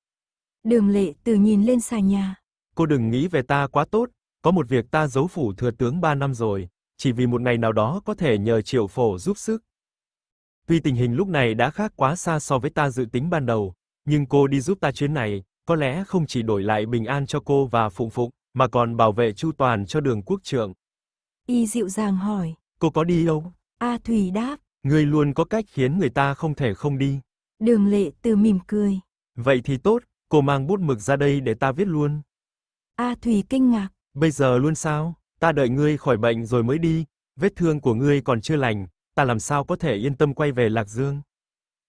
Đường lệ từ nhìn lên xà nhà. Cô đừng nghĩ về ta quá tốt, có một việc ta giấu phủ thừa tướng 3 năm rồi, chỉ vì một ngày nào đó có thể nhờ triệu phổ giúp sức. Tuy tình hình lúc này đã khác quá xa so với ta dự tính ban đầu, nhưng cô đi giúp ta chuyến này, có lẽ không chỉ đổi lại bình an cho cô và phụng phụng, mà còn bảo vệ chu toàn cho đường quốc trượng. Y dịu dàng hỏi. Cô có đi đâu? A Thủy đáp. người luôn có cách khiến người ta không thể không đi. Đường lệ từ mỉm cười. Vậy thì tốt, cô mang bút mực ra đây để ta viết luôn. A Thủy kinh ngạc. Bây giờ luôn sao? Ta đợi ngươi khỏi bệnh rồi mới đi. Vết thương của ngươi còn chưa lành, ta làm sao có thể yên tâm quay về Lạc Dương.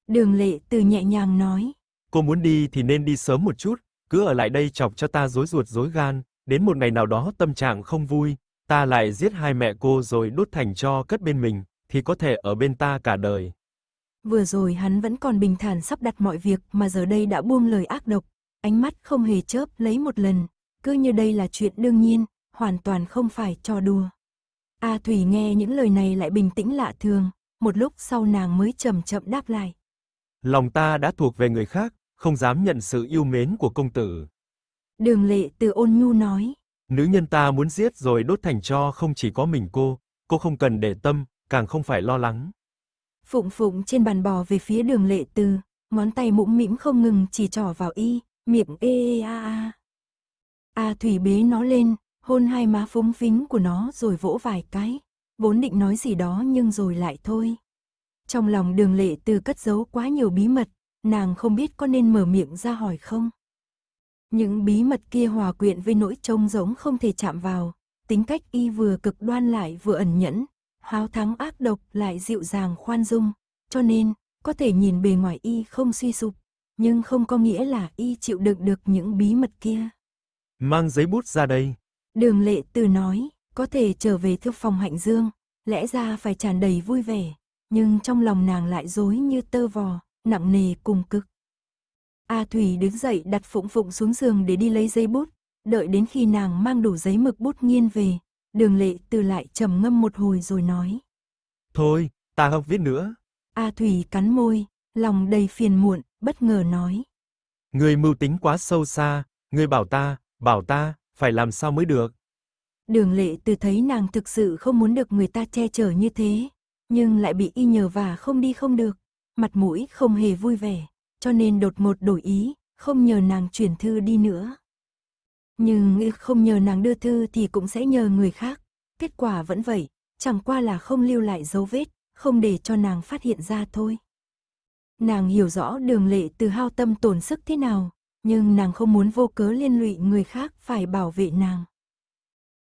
Đường lệ từ nhẹ nhàng nói. Cô muốn đi thì nên đi sớm một chút, cứ ở lại đây chọc cho ta rối ruột rối gan, Đến một ngày nào đó tâm trạng không vui, ta lại giết hai mẹ cô rồi đốt thành tro cất bên mình, thì có thể ở bên ta cả đời. Vừa rồi hắn vẫn còn bình thản sắp đặt mọi việc mà giờ đây đã buông lời ác độc, ánh mắt không hề chớp lấy một lần, cứ như đây là chuyện đương nhiên, hoàn toàn không phải trò đùa. A Thủy nghe những lời này lại bình tĩnh lạ thường, một lúc sau nàng mới chậm chậm đáp lại. Lòng ta đã thuộc về người khác, không dám nhận sự yêu mến của công tử, Đường lệ từ ôn nhu nói. Nữ nhân ta muốn giết rồi đốt thành cho không chỉ có mình cô, cô không cần để tâm, càng không phải lo lắng. Phụng phụng trên bàn bò về phía đường lệ từ, ngón tay mũm mĩm không ngừng chỉ trỏ vào y, miệng ê ê a a. A Thủy bế nó lên, hôn hai má phúng phính của nó rồi vỗ vài cái, vốn định nói gì đó nhưng rồi lại thôi. Trong lòng đường lệ từ cất giấu quá nhiều bí mật, nàng không biết có nên mở miệng ra hỏi không. Những bí mật kia hòa quyện với nỗi trông giống không thể chạm vào. Tính cách y vừa cực đoan lại vừa ẩn nhẫn, háo thắng ác độc lại dịu dàng khoan dung. Cho nên, có thể nhìn bề ngoài y không suy sụp, nhưng không có nghĩa là y chịu đựng được những bí mật kia. Mang giấy bút ra đây. Đường lệ từ nói, có thể trở về thư phòng hạnh dương, lẽ ra phải tràn đầy vui vẻ, nhưng trong lòng nàng lại dối như tơ vò, nặng nề cùng cực. A Thủy đứng dậy đặt phụng phụng xuống giường để đi lấy giấy bút, đợi đến khi nàng mang đủ giấy mực bút nghiên về, đường lệ từ lại trầm ngâm một hồi rồi nói. Thôi, ta học viết nữa. A Thủy cắn môi, lòng đầy phiền muộn, bất ngờ nói. Người mưu tính quá sâu xa, người bảo ta, bảo ta, phải làm sao mới được. Đường lệ từ thấy nàng thực sự không muốn được người ta che chở như thế, nhưng lại bị y nhờ và không đi không được, mặt mũi không hề vui vẻ cho nên đột một đổi ý, không nhờ nàng chuyển thư đi nữa. Nhưng không nhờ nàng đưa thư thì cũng sẽ nhờ người khác, kết quả vẫn vậy, chẳng qua là không lưu lại dấu vết, không để cho nàng phát hiện ra thôi. Nàng hiểu rõ đường lệ từ hao tâm tổn sức thế nào, nhưng nàng không muốn vô cớ liên lụy người khác phải bảo vệ nàng.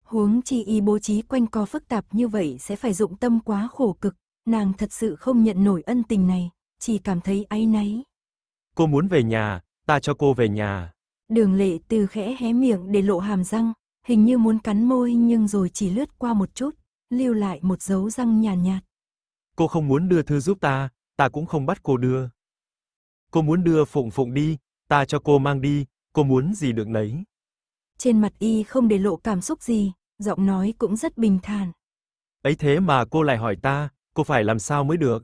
Huống chi y bố trí quanh co phức tạp như vậy sẽ phải dụng tâm quá khổ cực, nàng thật sự không nhận nổi ân tình này, chỉ cảm thấy áy náy. Cô muốn về nhà, ta cho cô về nhà. Đường lệ từ khẽ hé miệng để lộ hàm răng, hình như muốn cắn môi nhưng rồi chỉ lướt qua một chút, lưu lại một dấu răng nhàn nhạt, nhạt. Cô không muốn đưa thư giúp ta, ta cũng không bắt cô đưa. Cô muốn đưa Phụng Phụng đi, ta cho cô mang đi, cô muốn gì được nấy. Trên mặt y không để lộ cảm xúc gì, giọng nói cũng rất bình thản. Ấy thế mà cô lại hỏi ta, cô phải làm sao mới được?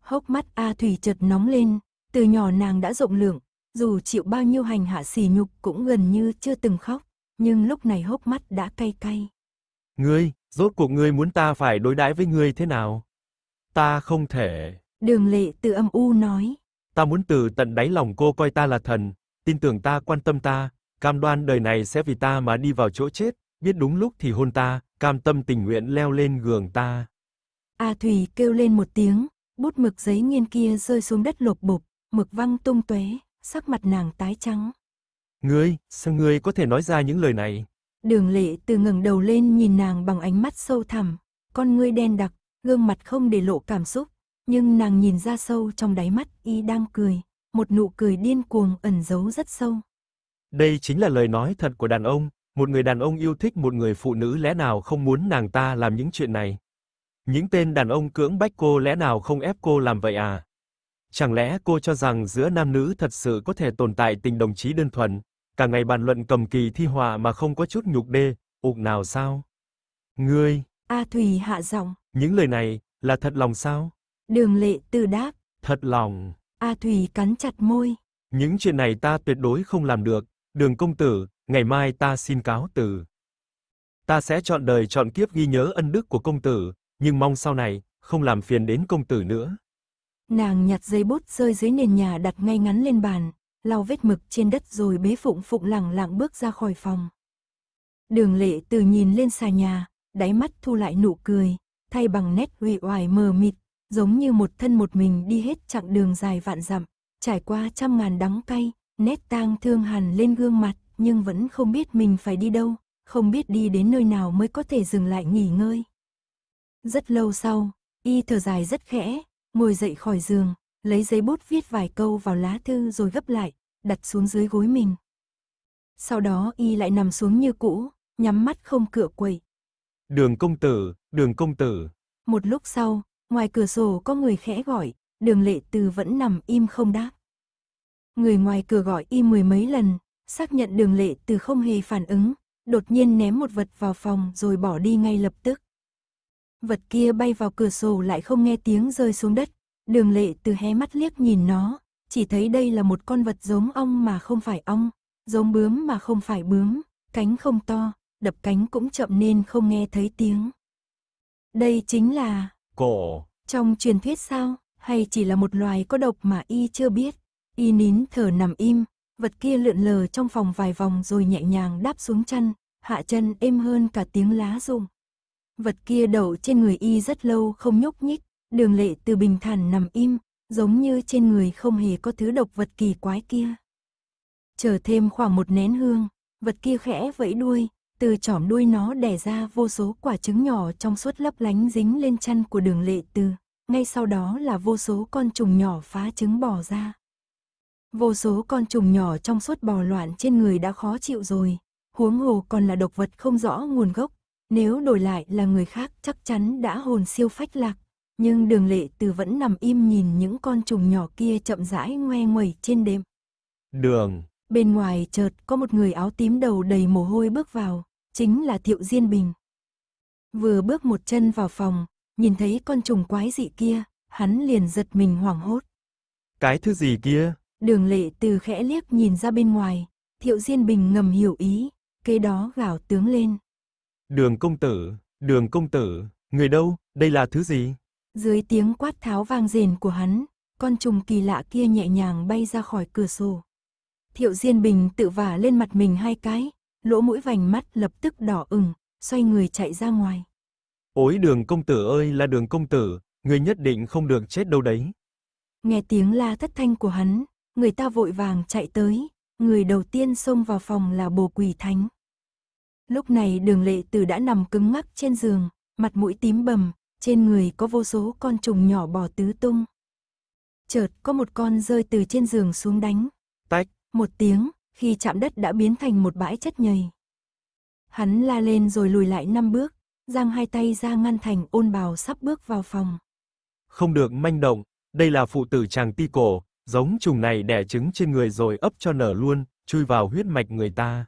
Hốc mắt A Thủy chợt nóng lên, từ nhỏ nàng đã rộng lượng, dù chịu bao nhiêu hành hạ sỉ nhục cũng gần như chưa từng khóc, nhưng lúc này hốc mắt đã cay cay. Ngươi, rốt cuộc ngươi muốn ta phải đối đãi với ngươi thế nào? Ta không thể. Đường lệ từ âm u nói. Ta muốn từ tận đáy lòng cô coi ta là thần, tin tưởng ta quan tâm ta, cam đoan đời này sẽ vì ta mà đi vào chỗ chết, biết đúng lúc thì hôn ta, cam tâm tình nguyện leo lên giường ta. A Thủy kêu lên một tiếng, bút mực giấy nghiên kia rơi xuống đất lột bột mực văng tung tuế sắc mặt nàng tái trắng. Ngươi, sao ngươi có thể nói ra những lời này? Đường lệ từ ngẩng đầu lên nhìn nàng bằng ánh mắt sâu thẳm, con ngươi đen đặc, gương mặt không để lộ cảm xúc, nhưng nàng nhìn ra sâu trong đáy mắt y đang cười, một nụ cười điên cuồng ẩn giấu rất sâu. Đây chính là lời nói thật của đàn ông, một người đàn ông yêu thích một người phụ nữ lẽ nào không muốn nàng ta làm những chuyện này. Những tên đàn ông cưỡng bách cô lẽ nào không ép cô làm vậy à? Chẳng lẽ cô cho rằng giữa nam nữ thật sự có thể tồn tại tình đồng chí đơn thuần, cả ngày bàn luận cầm kỳ thi họa mà không có chút nhục đê, ục nào sao? Ngươi! A à, Thùy hạ giọng. Những lời này, là thật lòng sao? Đường lệ từ đáp. Thật lòng. A à, Thùy cắn chặt môi. Những chuyện này ta tuyệt đối không làm được. Đường công tử, ngày mai ta xin cáo từ. Ta sẽ chọn đời chọn kiếp ghi nhớ ân đức của công tử, nhưng mong sau này, không làm phiền đến công tử nữa. Nàng nhặt dây bút rơi dưới nền nhà đặt ngay ngắn lên bàn, lau vết mực trên đất rồi bế phụng phụng lẳng lặng bước ra khỏi phòng. Đường lệ từ nhìn lên xà nhà, đáy mắt thu lại nụ cười, thay bằng nét uể oải mờ mịt, giống như một thân một mình đi hết chặng đường dài vạn dặm, trải qua trăm ngàn đắng cay, nét tang thương hẳn lên gương mặt, nhưng vẫn không biết mình phải đi đâu, không biết đi đến nơi nào mới có thể dừng lại nghỉ ngơi. Rất lâu sau, y thở dài rất khẽ, Ngồi dậy khỏi giường, lấy giấy bút viết vài câu vào lá thư rồi gấp lại, đặt xuống dưới gối mình. Sau đó y lại nằm xuống như cũ, nhắm mắt không cửa quậy. Đường công tử, đường công tử. Một lúc sau, ngoài cửa sổ có người khẽ gọi, đường lệ từ vẫn nằm im không đáp. Người ngoài cửa gọi y mười mấy lần, xác nhận đường lệ từ không hề phản ứng, đột nhiên ném một vật vào phòng rồi bỏ đi ngay lập tức vật kia bay vào cửa sổ lại không nghe tiếng rơi xuống đất. Đường lệ từ hé mắt liếc nhìn nó, chỉ thấy đây là một con vật giống ong mà không phải ong, giống bướm mà không phải bướm, cánh không to, đập cánh cũng chậm nên không nghe thấy tiếng. Đây chính là... Cổ. Trong truyền thuyết sao, hay chỉ là một loài có độc mà y chưa biết. Y nín thở nằm im, vật kia lượn lờ trong phòng vài vòng rồi nhẹ nhàng đáp xuống chân, hạ chân êm hơn cả tiếng lá rụng vật kia đậu trên người y rất lâu không nhúc nhích, đường lệ từ bình thản nằm im, giống như trên người không hề có thứ độc vật kỳ quái kia. Chờ thêm khoảng một nén hương, vật kia khẽ vẫy đuôi, từ chỏm đuôi nó đẻ ra vô số quả trứng nhỏ trong suốt lấp lánh dính lên chăn của đường lệ từ, ngay sau đó là vô số con trùng nhỏ phá trứng bò ra. Vô số con trùng nhỏ trong suốt bò loạn trên người đã khó chịu rồi, huống hồ còn là độc vật không rõ nguồn gốc, nếu đổi lại là người khác chắc chắn đã hồn siêu phách lạc, nhưng đường lệ từ vẫn nằm im nhìn những con trùng nhỏ kia chậm rãi ngoe nguẩy trên đêm Đường. Bên ngoài chợt có một người áo tím đầu đầy mồ hôi bước vào, chính là Thiệu Diên Bình. Vừa bước một chân vào phòng, nhìn thấy con trùng quái dị kia, hắn liền giật mình hoảng hốt. Cái thứ gì kia? Đường lệ từ khẽ liếc nhìn ra bên ngoài, Thiệu Diên Bình ngầm hiểu ý, kế đó gào tướng lên. Đường công tử, đường công tử, người đâu, đây là thứ gì? Dưới tiếng quát tháo vang rền của hắn, con trùng kỳ lạ kia nhẹ nhàng bay ra khỏi cửa sổ. Thiệu Diên Bình tự vả lên mặt mình hai cái, lỗ mũi vành mắt lập tức đỏ ửng, xoay người chạy ra ngoài. Ôi đường công tử ơi là đường công tử, người nhất định không được chết đâu đấy. Nghe tiếng la thất thanh của hắn, người ta vội vàng chạy tới, người đầu tiên xông vào phòng là bồ quỷ thánh. Lúc này đường lệ tử đã nằm cứng ngắc trên giường, mặt mũi tím bầm, trên người có vô số con trùng nhỏ bò tứ tung. Chợt có một con rơi từ trên giường xuống đánh. Tách. Một tiếng, khi chạm đất đã biến thành một bãi chất nhầy. Hắn la lên rồi lùi lại năm bước, giang hai tay ra ngăn thành ôn bào sắp bước vào phòng. Không được manh động, đây là phụ tử chàng ti cổ, giống trùng này đẻ trứng trên người rồi ấp cho nở luôn, chui vào huyết mạch người ta.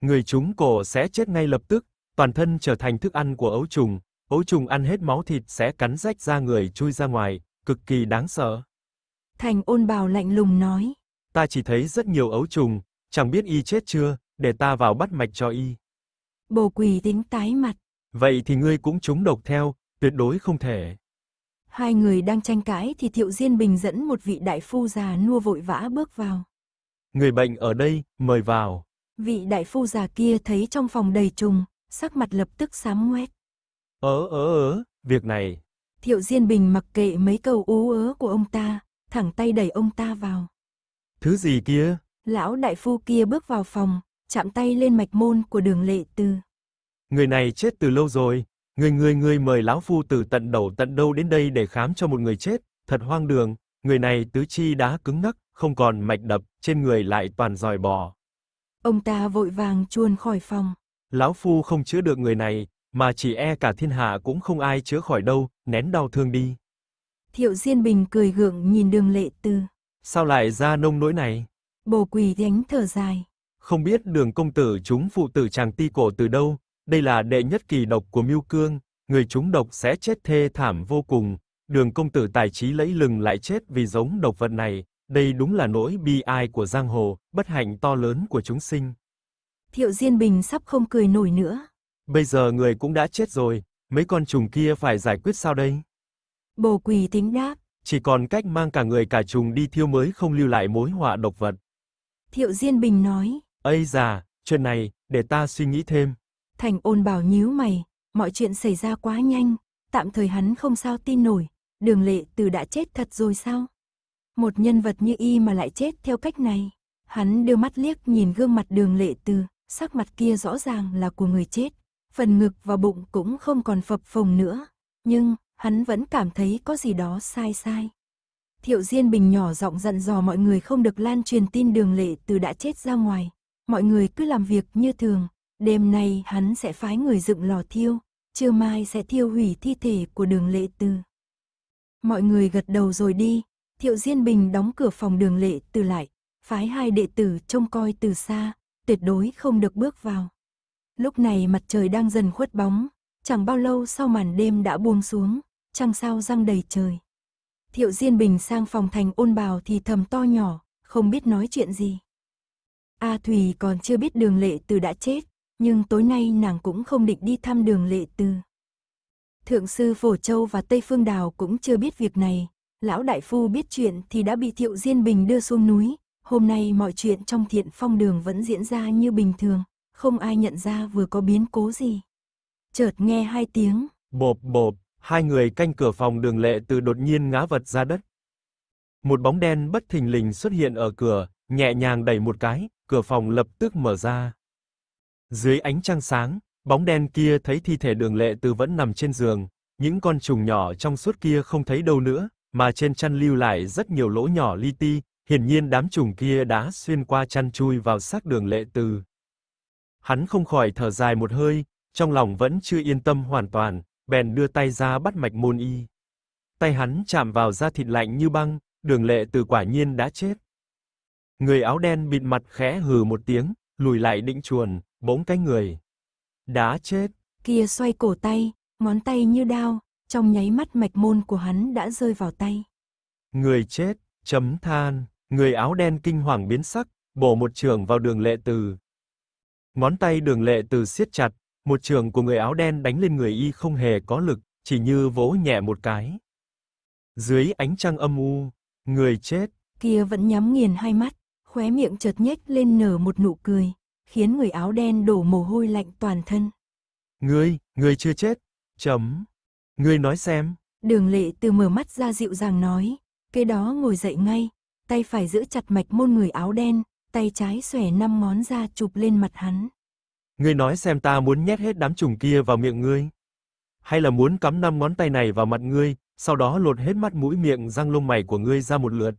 Người chúng cổ sẽ chết ngay lập tức, toàn thân trở thành thức ăn của ấu trùng, ấu trùng ăn hết máu thịt sẽ cắn rách da người chui ra ngoài, cực kỳ đáng sợ. Thành ôn bào lạnh lùng nói. Ta chỉ thấy rất nhiều ấu trùng, chẳng biết y chết chưa, để ta vào bắt mạch cho y. Bồ quỳ tính tái mặt. Vậy thì ngươi cũng trúng độc theo, tuyệt đối không thể. Hai người đang tranh cãi thì Thiệu Diên Bình dẫn một vị đại phu già nua vội vã bước vào. Người bệnh ở đây, mời vào. Vị đại phu già kia thấy trong phòng đầy trùng, sắc mặt lập tức xám ngoét. Ớ ớ ớ, việc này. Thiệu Diên Bình mặc kệ mấy câu ú ớ của ông ta, thẳng tay đẩy ông ta vào. Thứ gì kia? Lão đại phu kia bước vào phòng, chạm tay lên mạch môn của đường lệ tư. Người này chết từ lâu rồi, người người người mời lão phu từ tận đầu tận đâu đến đây để khám cho một người chết, thật hoang đường, người này tứ chi đá cứng ngắc, không còn mạch đập, trên người lại toàn dòi bò. Ông ta vội vàng chuồn khỏi phòng. Lão phu không chữa được người này, mà chỉ e cả thiên hạ cũng không ai chữa khỏi đâu, nén đau thương đi. Thiệu Diên Bình cười gượng nhìn đường lệ tư. Sao lại ra nông nỗi này? Bồ quỳ đánh thở dài. Không biết đường công tử chúng phụ tử chàng ti cổ từ đâu, đây là đệ nhất kỳ độc của miêu cương, người chúng độc sẽ chết thê thảm vô cùng. Đường công tử tài trí lẫy lừng lại chết vì giống độc vật này, đây đúng là nỗi bi ai của giang hồ, bất hạnh to lớn của chúng sinh. Thiệu Diên Bình sắp không cười nổi nữa. Bây giờ người cũng đã chết rồi, mấy con trùng kia phải giải quyết sao đây? Bồ quỳ tính đáp. Chỉ còn cách mang cả người cả trùng đi thiêu mới không lưu lại mối họa độc vật. Thiệu Diên Bình nói. Ây già, chuyện này, để ta suy nghĩ thêm. Thành ôn bảo nhíu mày, mọi chuyện xảy ra quá nhanh, tạm thời hắn không sao tin nổi. Đường lệ từ đã chết thật rồi sao? một nhân vật như y mà lại chết theo cách này. Hắn đưa mắt liếc nhìn gương mặt đường lệ từ, sắc mặt kia rõ ràng là của người chết. Phần ngực và bụng cũng không còn phập phồng nữa, nhưng hắn vẫn cảm thấy có gì đó sai sai. Thiệu Diên Bình nhỏ giọng dặn dò mọi người không được lan truyền tin đường lệ từ đã chết ra ngoài. Mọi người cứ làm việc như thường, đêm nay hắn sẽ phái người dựng lò thiêu, trưa mai sẽ thiêu hủy thi thể của đường lệ từ. Mọi người gật đầu rồi đi, Thiệu Diên Bình đóng cửa phòng đường lệ từ lại, phái hai đệ tử trông coi từ xa, tuyệt đối không được bước vào. Lúc này mặt trời đang dần khuất bóng, chẳng bao lâu sau màn đêm đã buông xuống, trăng sao răng đầy trời. Thiệu Diên Bình sang phòng thành ôn bào thì thầm to nhỏ, không biết nói chuyện gì. A Thùy còn chưa biết đường lệ từ đã chết, nhưng tối nay nàng cũng không định đi thăm đường lệ từ. Thượng sư Phổ Châu và Tây Phương Đào cũng chưa biết việc này, lão đại phu biết chuyện thì đã bị Thiệu Diên Bình đưa xuống núi, hôm nay mọi chuyện trong thiện phong đường vẫn diễn ra như bình thường, không ai nhận ra vừa có biến cố gì. Chợt nghe hai tiếng, bộp bộp, hai người canh cửa phòng đường lệ từ đột nhiên ngã vật ra đất. Một bóng đen bất thình lình xuất hiện ở cửa, nhẹ nhàng đẩy một cái, cửa phòng lập tức mở ra. Dưới ánh trăng sáng, bóng đen kia thấy thi thể đường lệ từ vẫn nằm trên giường, những con trùng nhỏ trong suốt kia không thấy đâu nữa, mà trên chăn lưu lại rất nhiều lỗ nhỏ li ti, hiển nhiên đám trùng kia đã xuyên qua chăn chui vào xác đường lệ từ. Hắn không khỏi thở dài một hơi, trong lòng vẫn chưa yên tâm hoàn toàn, bèn đưa tay ra bắt mạch môn y. Tay hắn chạm vào da thịt lạnh như băng, đường lệ từ quả nhiên đã chết. Người áo đen bịt mặt khẽ hừ một tiếng, lùi lại định chuồn, bỗng cái người. Đã chết. Kia xoay cổ tay, món tay như đao, trong nháy mắt mạch môn của hắn đã rơi vào tay. Người chết, chấm than, người áo đen kinh hoàng biến sắc, bổ một trường vào đường lệ từ. Ngón tay đường lệ từ siết chặt, một trường của người áo đen đánh lên người y không hề có lực, chỉ như vỗ nhẹ một cái. Dưới ánh trăng âm u, người chết. Kia vẫn nhắm nghiền hai mắt, khóe miệng chợt nhếch lên nở một nụ cười, khiến người áo đen đổ mồ hôi lạnh toàn thân. Ngươi, ngươi chưa chết. Chấm. Ngươi nói xem. Đường lệ từ mở mắt ra dịu dàng nói. Cái đó ngồi dậy ngay, tay phải giữ chặt mạch môn người áo đen, tay trái xòe năm ngón ra chụp lên mặt hắn. Ngươi nói xem ta muốn nhét hết đám trùng kia vào miệng ngươi. Hay là muốn cắm năm ngón tay này vào mặt ngươi, sau đó lột hết mắt mũi miệng răng lông mày của ngươi ra một lượt.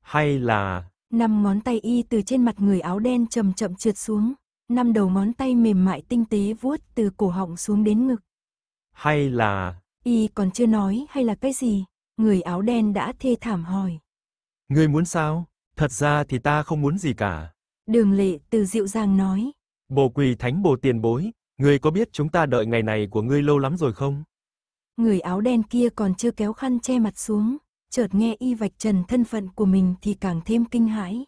Hay là... Năm ngón tay y từ trên mặt người áo đen chậm chậm trượt xuống, năm đầu ngón tay mềm mại tinh tế vuốt từ cổ họng xuống đến ngực. Hay là... Y còn chưa nói hay là cái gì, người áo đen đã thê thảm hỏi. Ngươi muốn sao? Thật ra thì ta không muốn gì cả. Đường lệ từ dịu dàng nói. Bồ quỳ thánh bồ tiền bối, ngươi có biết chúng ta đợi ngày này của ngươi lâu lắm rồi không? Người áo đen kia còn chưa kéo khăn che mặt xuống, chợt nghe y vạch trần thân phận của mình thì càng thêm kinh hãi.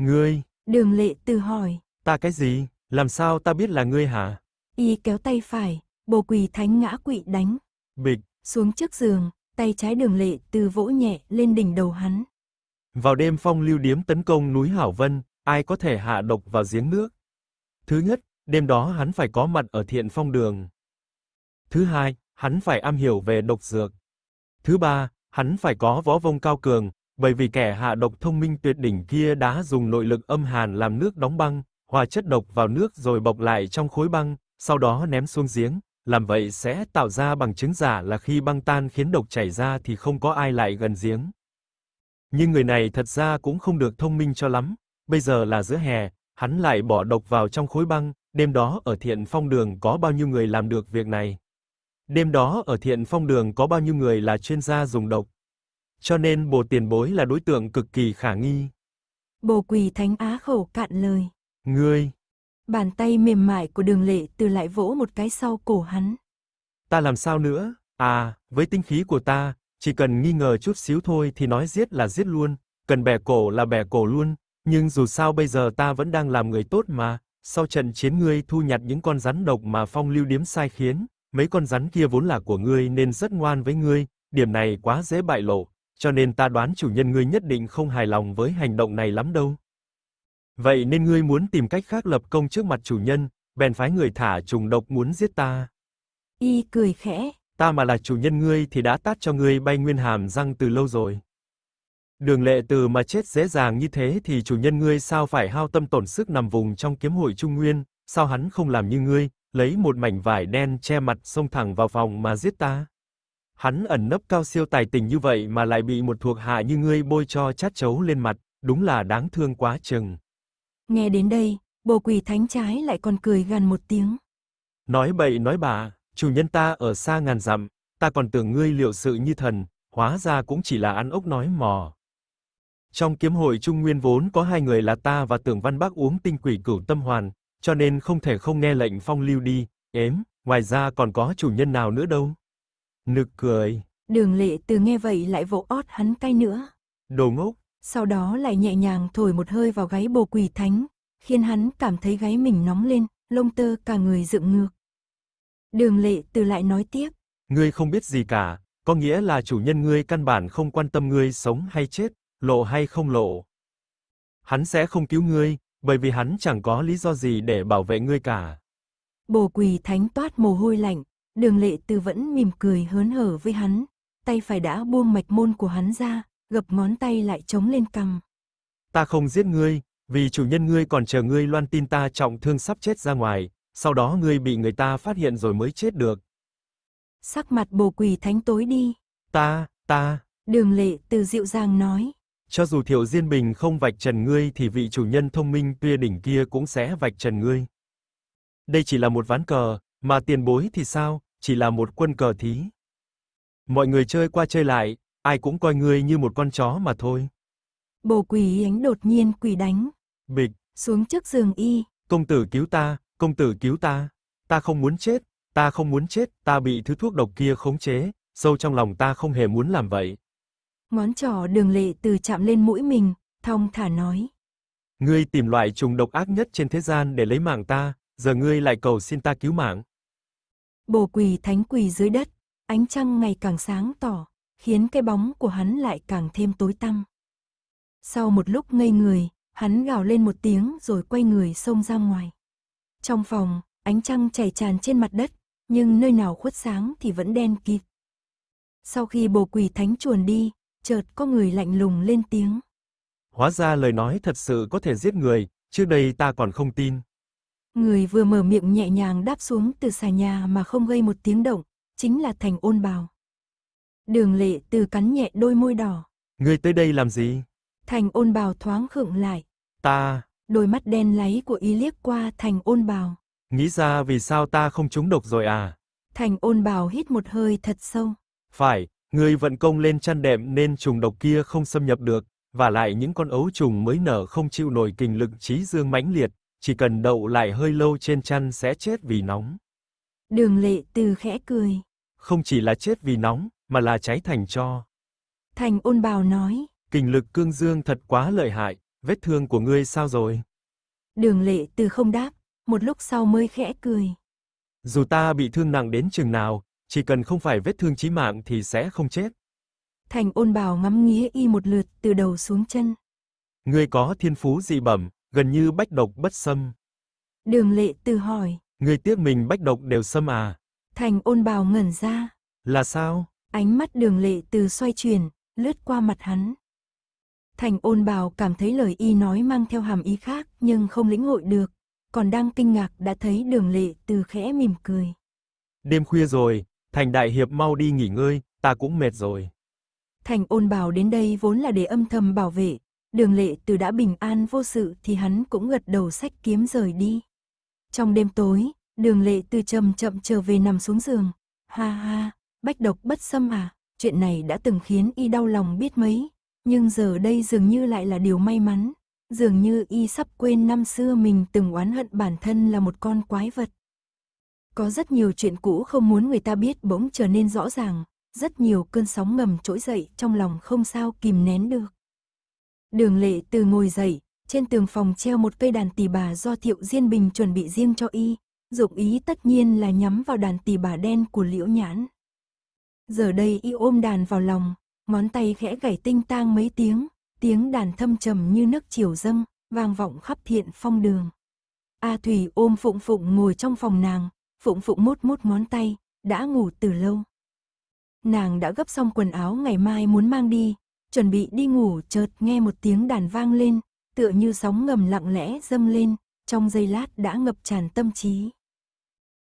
Ngươi? Đường lệ từ hỏi. Ta cái gì? Làm sao ta biết là ngươi hả? Y kéo tay phải, bồ quỳ thánh ngã quỵ đánh. Bịch. Xuống trước giường, tay trái đường lệ từ vỗ nhẹ lên đỉnh đầu hắn. Vào đêm phong lưu điếm tấn công núi Hảo Vân, ai có thể hạ độc vào giếng nước. Thứ nhất, đêm đó hắn phải có mặt ở thiện phong đường. Thứ hai, hắn phải am hiểu về độc dược. Thứ ba, hắn phải có võ vông cao cường, bởi vì kẻ hạ độc thông minh tuyệt đỉnh kia đã dùng nội lực âm hàn làm nước đóng băng, hòa chất độc vào nước rồi bọc lại trong khối băng, sau đó ném xuống giếng, làm vậy sẽ tạo ra bằng chứng giả là khi băng tan khiến độc chảy ra thì không có ai lại gần giếng. Nhưng người này thật ra cũng không được thông minh cho lắm, bây giờ là giữa hè, hắn lại bỏ độc vào trong khối băng, đêm đó ở Thiện Phong Đường có bao nhiêu người làm được việc này? Đêm đó ở Thiện Phong Đường có bao nhiêu người là chuyên gia dùng độc? Cho nên Bồ Tiền Bối là đối tượng cực kỳ khả nghi. Bồ Quỳ Thánh Á khổ cạn lời. Ngươi Bàn tay mềm mại của đường lệ từ lại vỗ một cái sau cổ hắn. Ta làm sao nữa? À, với tinh khí của ta, chỉ cần nghi ngờ chút xíu thôi thì nói giết là giết luôn, cần bẻ cổ là bẻ cổ luôn, nhưng dù sao bây giờ ta vẫn đang làm người tốt mà, sau trận chiến ngươi thu nhặt những con rắn độc mà Phong Lưu Điếm sai khiến, mấy con rắn kia vốn là của ngươi nên rất ngoan với ngươi, điểm này quá dễ bại lộ, cho nên ta đoán chủ nhân ngươi nhất định không hài lòng với hành động này lắm đâu. Vậy nên ngươi muốn tìm cách khác lập công trước mặt chủ nhân, bèn phái người thả trùng độc muốn giết ta. Y cười khẽ. Ta mà là chủ nhân ngươi thì đã tát cho ngươi bay nguyên hàm răng từ lâu rồi. Đường lệ từ mà chết dễ dàng như thế thì chủ nhân ngươi sao phải hao tâm tổn sức nằm vùng trong kiếm hội Trung Nguyên, sao hắn không làm như ngươi, lấy một mảnh vải đen che mặt xông thẳng vào phòng mà giết ta. Hắn ẩn nấp cao siêu tài tình như vậy mà lại bị một thuộc hạ như ngươi bôi cho chát chấu lên mặt, đúng là đáng thương quá chừng. Nghe đến đây, bồ quỷ thánh trái lại còn cười gần một tiếng. Nói bậy nói bà, chủ nhân ta ở xa ngàn dặm, ta còn tưởng ngươi liệu sự như thần, hóa ra cũng chỉ là ăn ốc nói mò. Trong kiếm hội Trung Nguyên vốn có hai người là ta và Tưởng Văn Bác uống tinh quỷ cửu tâm hoàn, cho nên không thể không nghe lệnh phong lưu đi, ếm, ngoài ra còn có chủ nhân nào nữa đâu. Nực cười. Đường lệ từ nghe vậy lại vỗ ót hắn tay nữa. Đồ ngốc, sau đó lại nhẹ nhàng thổi một hơi vào gáy bồ quỷ thánh, khiến hắn cảm thấy gáy mình nóng lên, lông tơ cả người dựng ngược. Đường lệ từ lại nói tiếp. Ngươi không biết gì cả, có nghĩa là chủ nhân ngươi căn bản không quan tâm ngươi sống hay chết, lộ hay không lộ. Hắn sẽ không cứu ngươi, bởi vì hắn chẳng có lý do gì để bảo vệ ngươi cả. Bồ quỳ thánh toát mồ hôi lạnh, đường lệ từ vẫn mỉm cười hớn hở với hắn, tay phải đã buông mạch môn của hắn ra, gập ngón tay lại chống lên cằm. Ta không giết ngươi, vì chủ nhân ngươi còn chờ ngươi loan tin ta trọng thương sắp chết ra ngoài, sau đó ngươi bị người ta phát hiện rồi mới chết được. Sắc mặt bồ quỳ thánh tối đi. Ta, ta. Đường lệ từ dịu dàng nói. Cho dù Thiệu Diên Bình không vạch trần ngươi thì vị chủ nhân thông minh tuya đỉnh kia cũng sẽ vạch trần ngươi. Đây chỉ là một ván cờ, mà tiền bối thì sao, chỉ là một quân cờ thí. Mọi người chơi qua chơi lại, ai cũng coi ngươi như một con chó mà thôi. Bồ quỷ ánh đột nhiên quỷ đánh. Bịch. Xuống trước giường y. Công tử cứu ta, công tử cứu ta. Ta không muốn chết, ta không muốn chết, ta bị thứ thuốc độc kia khống chế, sâu trong lòng ta không hề muốn làm vậy. Ngón trỏ đường lệ từ chạm lên mũi mình, thong thả nói. Ngươi tìm loại trùng độc ác nhất trên thế gian để lấy mạng ta, giờ ngươi lại cầu xin ta cứu mạng. Bồ quỳ thánh quỳ dưới đất, ánh trăng ngày càng sáng tỏ khiến cái bóng của hắn lại càng thêm tối tăm. Sau một lúc ngây người, hắn gào lên một tiếng rồi quay người xông ra ngoài. Trong phòng, ánh trăng chảy tràn trên mặt đất, nhưng nơi nào khuất sáng thì vẫn đen kịt. Sau khi bồ quỷ thánh chuồn đi, chợt có người lạnh lùng lên tiếng. Hóa ra lời nói thật sự có thể giết người, trước đây ta còn không tin. Người vừa mở miệng nhẹ nhàng đáp xuống từ xà nhà mà không gây một tiếng động, chính là thành ôn bào. Đường lệ từ cắn nhẹ đôi môi đỏ. Ngươi tới đây làm gì? Thành ôn bào thoáng khựng lại. Ta... Đôi mắt đen láy của y liếc qua thành ôn bào. Nghĩ ra vì sao ta không trúng độc rồi à? Thành ôn bào hít một hơi thật sâu. Phải, ngươi vận công lên chăn đệm nên trùng độc kia không xâm nhập được, và lại những con ấu trùng mới nở không chịu nổi kình lực trí dương mãnh liệt, chỉ cần đậu lại hơi lâu trên chăn sẽ chết vì nóng. Đường lệ từ khẽ cười. Không chỉ là chết vì nóng, mà là cháy thành tro. Thành ôn bào nói, kình lực cương dương thật quá lợi hại, vết thương của ngươi sao rồi? Đường lệ từ không đáp, một lúc sau mới khẽ cười. Dù ta bị thương nặng đến chừng nào, chỉ cần không phải vết thương chí mạng thì sẽ không chết. Thành ôn bào ngắm nghía y một lượt từ đầu xuống chân. Ngươi có thiên phú dị bẩm, gần như bách độc bất xâm. Đường lệ từ hỏi. Ngươi tiếc mình bách độc đều xâm à? Thành ôn bào ngẩn ra. Là sao? Ánh mắt đường lệ từ xoay chuyển, lướt qua mặt hắn. Thành ôn bào cảm thấy lời y nói mang theo hàm ý khác nhưng không lĩnh hội được, còn đang kinh ngạc đã thấy đường lệ từ khẽ mỉm cười. Đêm khuya rồi, thành đại hiệp mau đi nghỉ ngơi, ta cũng mệt rồi. Thành ôn bào đến đây vốn là để âm thầm bảo vệ, đường lệ từ đã bình an vô sự thì hắn cũng gật đầu sách kiếm rời đi. Trong đêm tối, đường lệ từ chậm chậm trở về nằm xuống giường. Ha ha, bách độc bất xâm à, chuyện này đã từng khiến y đau lòng biết mấy, nhưng giờ đây dường như lại là điều may mắn, dường như y sắp quên năm xưa mình từng oán hận bản thân là một con quái vật. Có rất nhiều chuyện cũ không muốn người ta biết bỗng trở nên rõ ràng, rất nhiều cơn sóng ngầm trỗi dậy trong lòng không sao kìm nén được. Đường lệ từ ngồi dậy, trên tường phòng treo một cây đàn tỳ bà do Thiệu Diên Bình chuẩn bị riêng cho y, dụng ý tất nhiên là nhắm vào đàn tỳ bà đen của Liễu Nhãn. Giờ đây y ôm đàn vào lòng, ngón tay khẽ gảy tinh tang mấy tiếng, tiếng đàn thâm trầm như nước chiều dâng, vang vọng khắp thiện phong đường. A Thủy ôm Phụng Phụng ngồi trong phòng nàng, Phụng Phụng mốt mốt ngón tay, đã ngủ từ lâu. Nàng đã gấp xong quần áo ngày mai muốn mang đi, chuẩn bị đi ngủ chợt nghe một tiếng đàn vang lên, tựa như sóng ngầm lặng lẽ dâng lên, trong giây lát đã ngập tràn tâm trí.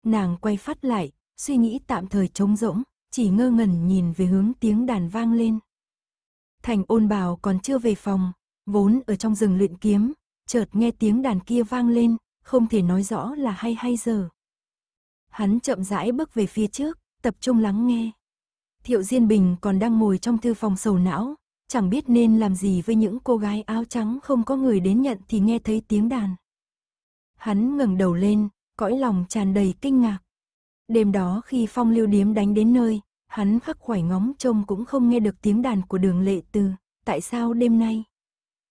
Nàng quay phát lại, suy nghĩ tạm thời trống rỗng, chỉ ngơ ngẩn nhìn về hướng tiếng đàn vang lên. Thành ôn bào còn chưa về phòng, vốn ở trong rừng luyện kiếm, chợt nghe tiếng đàn kia vang lên, không thể nói rõ là hay hay giờ. Hắn chậm rãi bước về phía trước, tập trung lắng nghe. Thiệu Diên Bình còn đang ngồi trong thư phòng sầu não, chẳng biết nên làm gì với những cô gái áo trắng không có người đến nhận thì nghe thấy tiếng đàn. Hắn ngẩng đầu lên, cõi lòng tràn đầy kinh ngạc. Đêm đó khi phong lưu điếm đánh đến nơi, hắn khắc khoải ngóng trông cũng không nghe được tiếng đàn của đường lệ từ, tại sao đêm nay?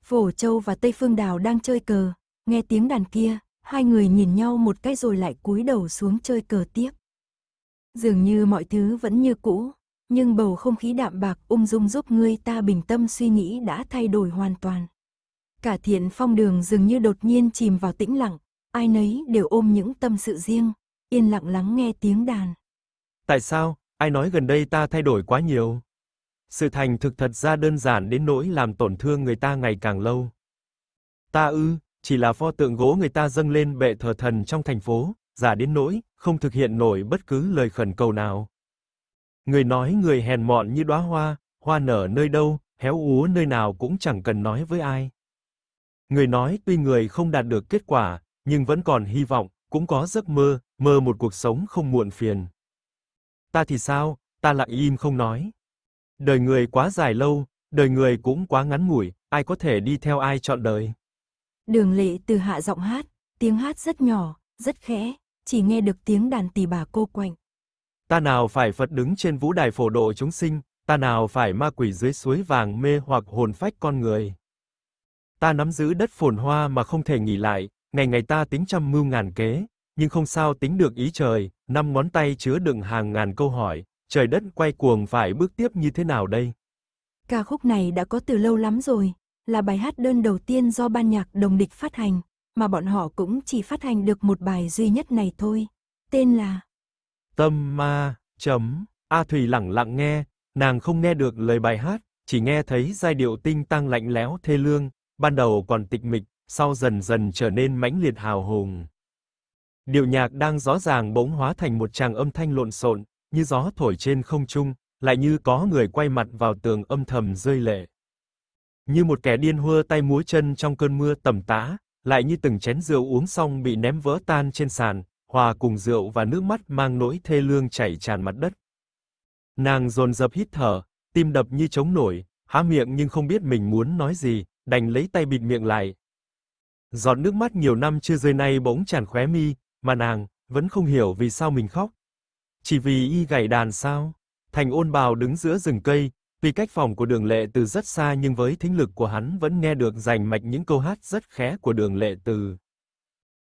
Phổ Châu và Tây Phương Đào đang chơi cờ, nghe tiếng đàn kia, hai người nhìn nhau một cái rồi lại cúi đầu xuống chơi cờ tiếp. Dường như mọi thứ vẫn như cũ, nhưng bầu không khí đạm bạc ung dung giúp người ta bình tâm suy nghĩ đã thay đổi hoàn toàn. Cả thiện phong đường dường như đột nhiên chìm vào tĩnh lặng, ai nấy đều ôm những tâm sự riêng, yên lặng lắng nghe tiếng đàn. Tại sao, Ai nói gần đây ta thay đổi quá nhiều? Sự thành thực thật ra đơn giản đến nỗi làm tổn thương người ta ngày càng lâu. Ta ư, chỉ là pho tượng gỗ người ta dâng lên bệ thờ thần trong thành phố, giả đến nỗi không thực hiện nổi bất cứ lời khẩn cầu nào. Người nói người hèn mọn như đóa hoa, hoa nở nơi đâu, héo úa nơi nào cũng chẳng cần nói với ai. Người nói tuy người không đạt được kết quả, nhưng vẫn còn hy vọng, cũng có giấc mơ, mơ một cuộc sống không muộn phiền ta thì sao? Ta lặng im không nói. Đời người quá dài lâu, đời người cũng quá ngắn ngủi, ai có thể đi theo ai chọn đời. Đường Lệ từ hạ giọng hát, tiếng hát rất nhỏ, rất khẽ, chỉ nghe được tiếng đàn tỳ bà cô quạnh. Ta nào phải Phật đứng trên vũ đài phổ độ chúng sinh, ta nào phải ma quỷ dưới suối vàng mê hoặc hồn phách con người. Ta nắm giữ đất phồn hoa mà không thể nghỉ lại, ngày ngày ta tính trăm mưu ngàn kế, nhưng không sao tính được ý trời, năm ngón tay chứa đựng hàng ngàn câu hỏi, trời đất quay cuồng phải bước tiếp như thế nào đây? Ca khúc này đã có từ lâu lắm rồi, là bài hát đơn đầu tiên do ban nhạc đồng địch phát hành, mà bọn họ cũng chỉ phát hành được một bài duy nhất này thôi, tên là Tâm Ma chấm A Thủy lặng lặng nghe, nàng không nghe được lời bài hát, chỉ nghe thấy giai điệu tinh tăng lạnh lẽo thê lương, ban đầu còn tịch mịch, sau dần dần trở nên mãnh liệt hào hùng. Điệu nhạc đang rõ ràng bỗng hóa thành một tràng âm thanh lộn xộn, như gió thổi trên không trung, lại như có người quay mặt vào tường âm thầm rơi lệ. Như một kẻ điên hua tay múa chân trong cơn mưa tầm tã, lại như từng chén rượu uống xong bị ném vỡ tan trên sàn, hòa cùng rượu và nước mắt mang nỗi thê lương chảy tràn mặt đất. Nàng dồn dập hít thở, tim đập như trống nổi, há miệng nhưng không biết mình muốn nói gì, đành lấy tay bịt miệng lại. Giọt nước mắt nhiều năm chưa rơi nay bỗng tràn khóe mi, mà nàng vẫn không hiểu vì sao mình khóc. Chỉ vì y gảy đàn sao? Thành Ôn Bào đứng giữa rừng cây, vì cách phòng của Đường Lệ Từ rất xa nhưng với thính lực của hắn vẫn nghe được rành mạch những câu hát rất khẽ của Đường Lệ Từ.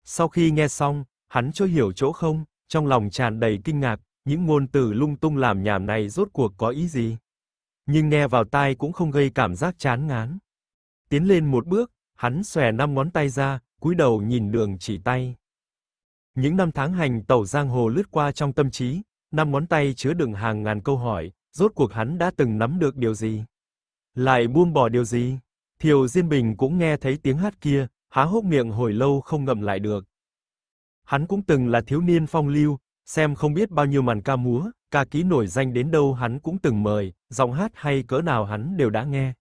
Sau khi nghe xong, hắn chưa hiểu chỗ không, trong lòng tràn đầy kinh ngạc, những ngôn từ lung tung làm nhảm này rốt cuộc có ý gì? Nhưng nghe vào tai cũng không gây cảm giác chán ngán. Tiến lên một bước, hắn xòe năm ngón tay ra, cúi đầu nhìn đường chỉ tay. Những năm tháng hành tẩu giang hồ lướt qua trong tâm trí, năm ngón tay chứa đựng hàng ngàn câu hỏi, rốt cuộc hắn đã từng nắm được điều gì? Lại buông bỏ điều gì? Thiều Diên Bình cũng nghe thấy tiếng hát kia, há hốc miệng hồi lâu không ngậm lại được. Hắn cũng từng là thiếu niên phong lưu, xem không biết bao nhiêu màn ca múa, ca ký nổi danh đến đâu hắn cũng từng mời, giọng hát hay cỡ nào hắn đều đã nghe.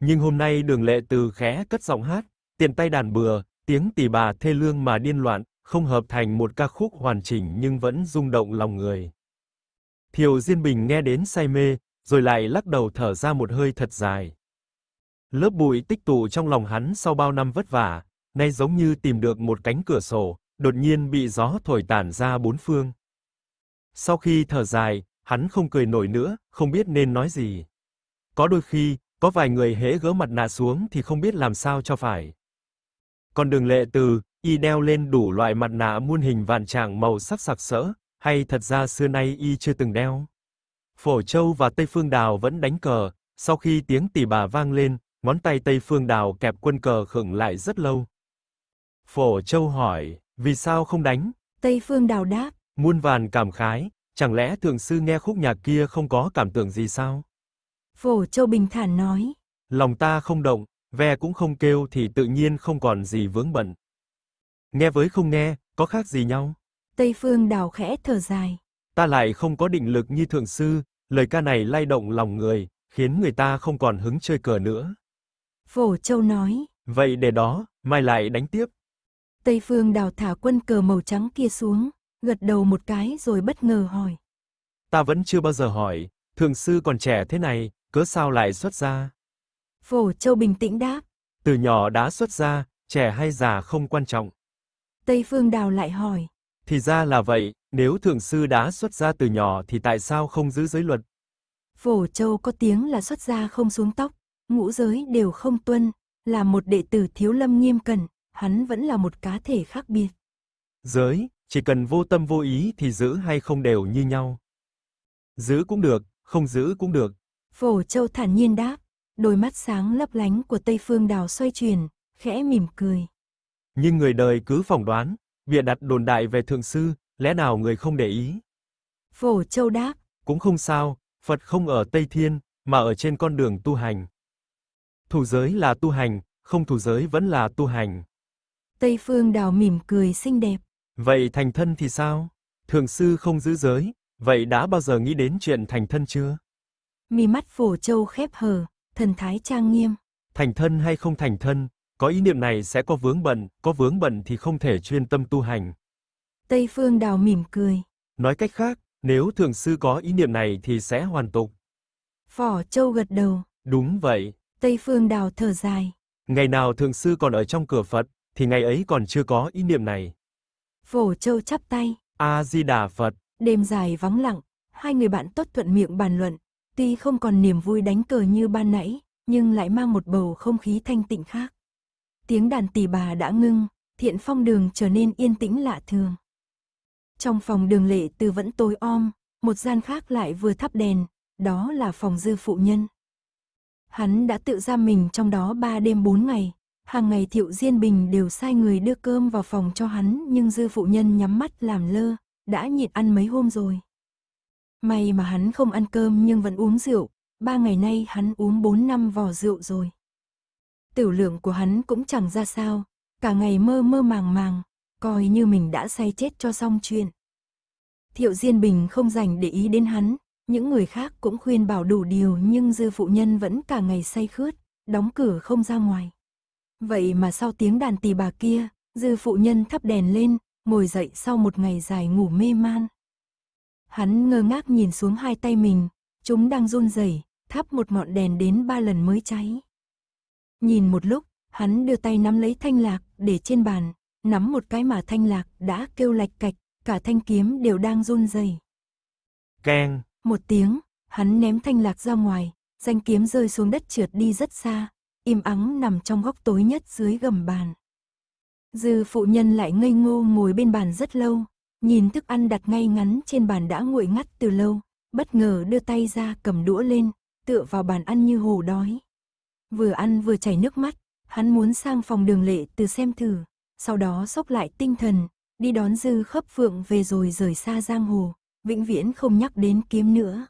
Nhưng hôm nay Đường Lệ Từ khẽ cất giọng hát, tiền tay đàn bừa, tiếng tỳ bà thê lương mà điên loạn, không hợp thành một ca khúc hoàn chỉnh nhưng vẫn rung động lòng người. Thiều Diên Bình nghe đến say mê, rồi lại lắc đầu thở ra một hơi thật dài. Lớp bụi tích tụ trong lòng hắn sau bao năm vất vả, nay giống như tìm được một cánh cửa sổ, đột nhiên bị gió thổi tản ra bốn phương. Sau khi thở dài, hắn không cười nổi nữa, không biết nên nói gì. Có đôi khi, có vài người hễ gỡ mặt nạ xuống thì không biết làm sao cho phải. Còn Đường Lệ Từ, Y đeo lên đủ loại mặt nạ muôn hình vạn trạng màu sắc sặc sỡ, hay thật ra xưa nay Y chưa từng đeo. Phổ Châu và Tây Phương Đào vẫn đánh cờ, sau khi tiếng tỉ bà vang lên, ngón tay Tây Phương Đào kẹp quân cờ khựng lại rất lâu. Phổ Châu hỏi, vì sao không đánh? Tây Phương Đào đáp, muôn vàn cảm khái, chẳng lẽ thượng sư nghe khúc nhạc kia không có cảm tưởng gì sao? Phổ Châu bình thản nói, lòng ta không động, ve cũng không kêu thì tự nhiên không còn gì vướng bận. Nghe với không nghe, có khác gì nhau? Tây Phương Đào khẽ thở dài. Ta lại không có định lực như thượng sư, lời ca này lay động lòng người, khiến người ta không còn hứng chơi cờ nữa. Phổ Châu nói. Vậy để đó, mai lại đánh tiếp. Tây Phương Đào thả quân cờ màu trắng kia xuống, gật đầu một cái rồi bất ngờ hỏi. Ta vẫn chưa bao giờ hỏi, thượng sư còn trẻ thế này, cớ sao lại xuất ra Phổ Châu bình tĩnh đáp. Từ nhỏ đã xuất ra trẻ hay già không quan trọng. Tây Phương Đào lại hỏi. Thì ra là vậy, nếu thượng sư đã xuất gia từ nhỏ thì tại sao không giữ giới luật? Phổ Châu có tiếng là xuất gia không xuống tóc, ngũ giới đều không tuân, là một đệ tử thiếu lâm nghiêm cẩn, hắn vẫn là một cá thể khác biệt. Giới, chỉ cần vô tâm vô ý thì giữ hay không đều như nhau. Giữ cũng được, không giữ cũng được. Phổ Châu thản nhiên đáp, đôi mắt sáng lấp lánh của Tây Phương Đào xoay chuyển, khẽ mỉm cười. Nhưng người đời cứ phỏng đoán, bịa đặt đồn đại về thượng sư, lẽ nào người không để ý? Phổ Châu đáp, cũng không sao, Phật không ở Tây Thiên, mà ở trên con đường tu hành. Thủ giới là tu hành, không thủ giới vẫn là tu hành. Tây Phương Đào mỉm cười xinh đẹp. Vậy thành thân thì sao? Thượng sư không giữ giới, vậy đã bao giờ nghĩ đến chuyện thành thân chưa? Mi mắt Phổ Châu khép hờ, thần thái trang nghiêm. Thành thân hay không thành thân, có ý niệm này sẽ có vướng bận, có vướng bận thì không thể chuyên tâm tu hành. Tây Phương Đào mỉm cười. Nói cách khác, nếu thường sư có ý niệm này thì sẽ hoàn tục. Phỏ Châu gật đầu. Đúng vậy. Tây Phương Đào thở dài. Ngày nào thường sư còn ở trong cửa Phật, thì ngày ấy còn chưa có ý niệm này. Phổ Châu chắp tay. A-di-đà Phật. Đêm dài vắng lặng, hai người bạn tốt thuận miệng bàn luận. Tuy không còn niềm vui đánh cờ như ban nãy, nhưng lại mang một bầu không khí thanh tịnh khác. Tiếng đàn tỳ bà đã ngưng, thiện phong đường trở nên yên tĩnh lạ thường. Trong phòng đường lệ từ vẫn tối om, một gian khác lại vừa thắp đèn, đó là phòng dư phụ nhân. Hắn đã tự giam mình trong đó ba đêm bốn ngày, hàng ngày Thiệu Diên Bình đều sai người đưa cơm vào phòng cho hắn nhưng dư phụ nhân nhắm mắt làm lơ, đã nhịn ăn mấy hôm rồi. May mà hắn không ăn cơm nhưng vẫn uống rượu, ba ngày nay hắn uống bốn năm vò rượu rồi tửu lượng của hắn cũng chẳng ra sao, cả ngày mơ mơ màng màng, coi như mình đã say chết cho xong chuyện. Thiệu Diên Bình không dành để ý đến hắn, những người khác cũng khuyên bảo đủ điều nhưng dư phụ nhân vẫn cả ngày say khướt, đóng cửa không ra ngoài. Vậy mà sau tiếng đàn tỳ bà kia, dư phụ nhân thắp đèn lên, ngồi dậy sau một ngày dài ngủ mê man. Hắn ngơ ngác nhìn xuống hai tay mình, chúng đang run rẩy, thắp một ngọn đèn đến ba lần mới cháy. Nhìn một lúc, hắn đưa tay nắm lấy thanh lạc, để trên bàn, nắm một cái mà thanh lạc đã kêu lạch cạch, cả thanh kiếm đều đang run rẩy. Keng! Một tiếng, hắn ném thanh lạc ra ngoài, danh kiếm rơi xuống đất trượt đi rất xa, im ắng nằm trong góc tối nhất dưới gầm bàn. Dư phụ nhân lại ngây ngô ngồi bên bàn rất lâu, nhìn thức ăn đặt ngay ngắn trên bàn đã nguội ngắt từ lâu, bất ngờ đưa tay ra cầm đũa lên, tựa vào bàn ăn như hồ đói vừa ăn vừa chảy nước mắt, hắn muốn sang phòng đường lệ từ xem thử, sau đó sốc lại tinh thần, đi đón dư khớp phượng về rồi rời xa giang hồ, vĩnh viễn không nhắc đến kiếm nữa.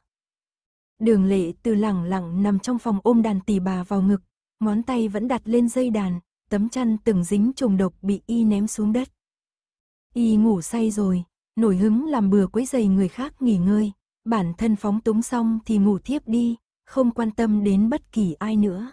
Đường lệ từ lẳng lặng nằm trong phòng ôm đàn tỷ bà vào ngực, ngón tay vẫn đặt lên dây đàn, tấm chăn từng dính trùng độc bị y ném xuống đất. Y ngủ say rồi, nổi hứng làm bừa quấy giày người khác nghỉ ngơi, bản thân phóng túng xong thì ngủ thiếp đi, không quan tâm đến bất kỳ ai nữa.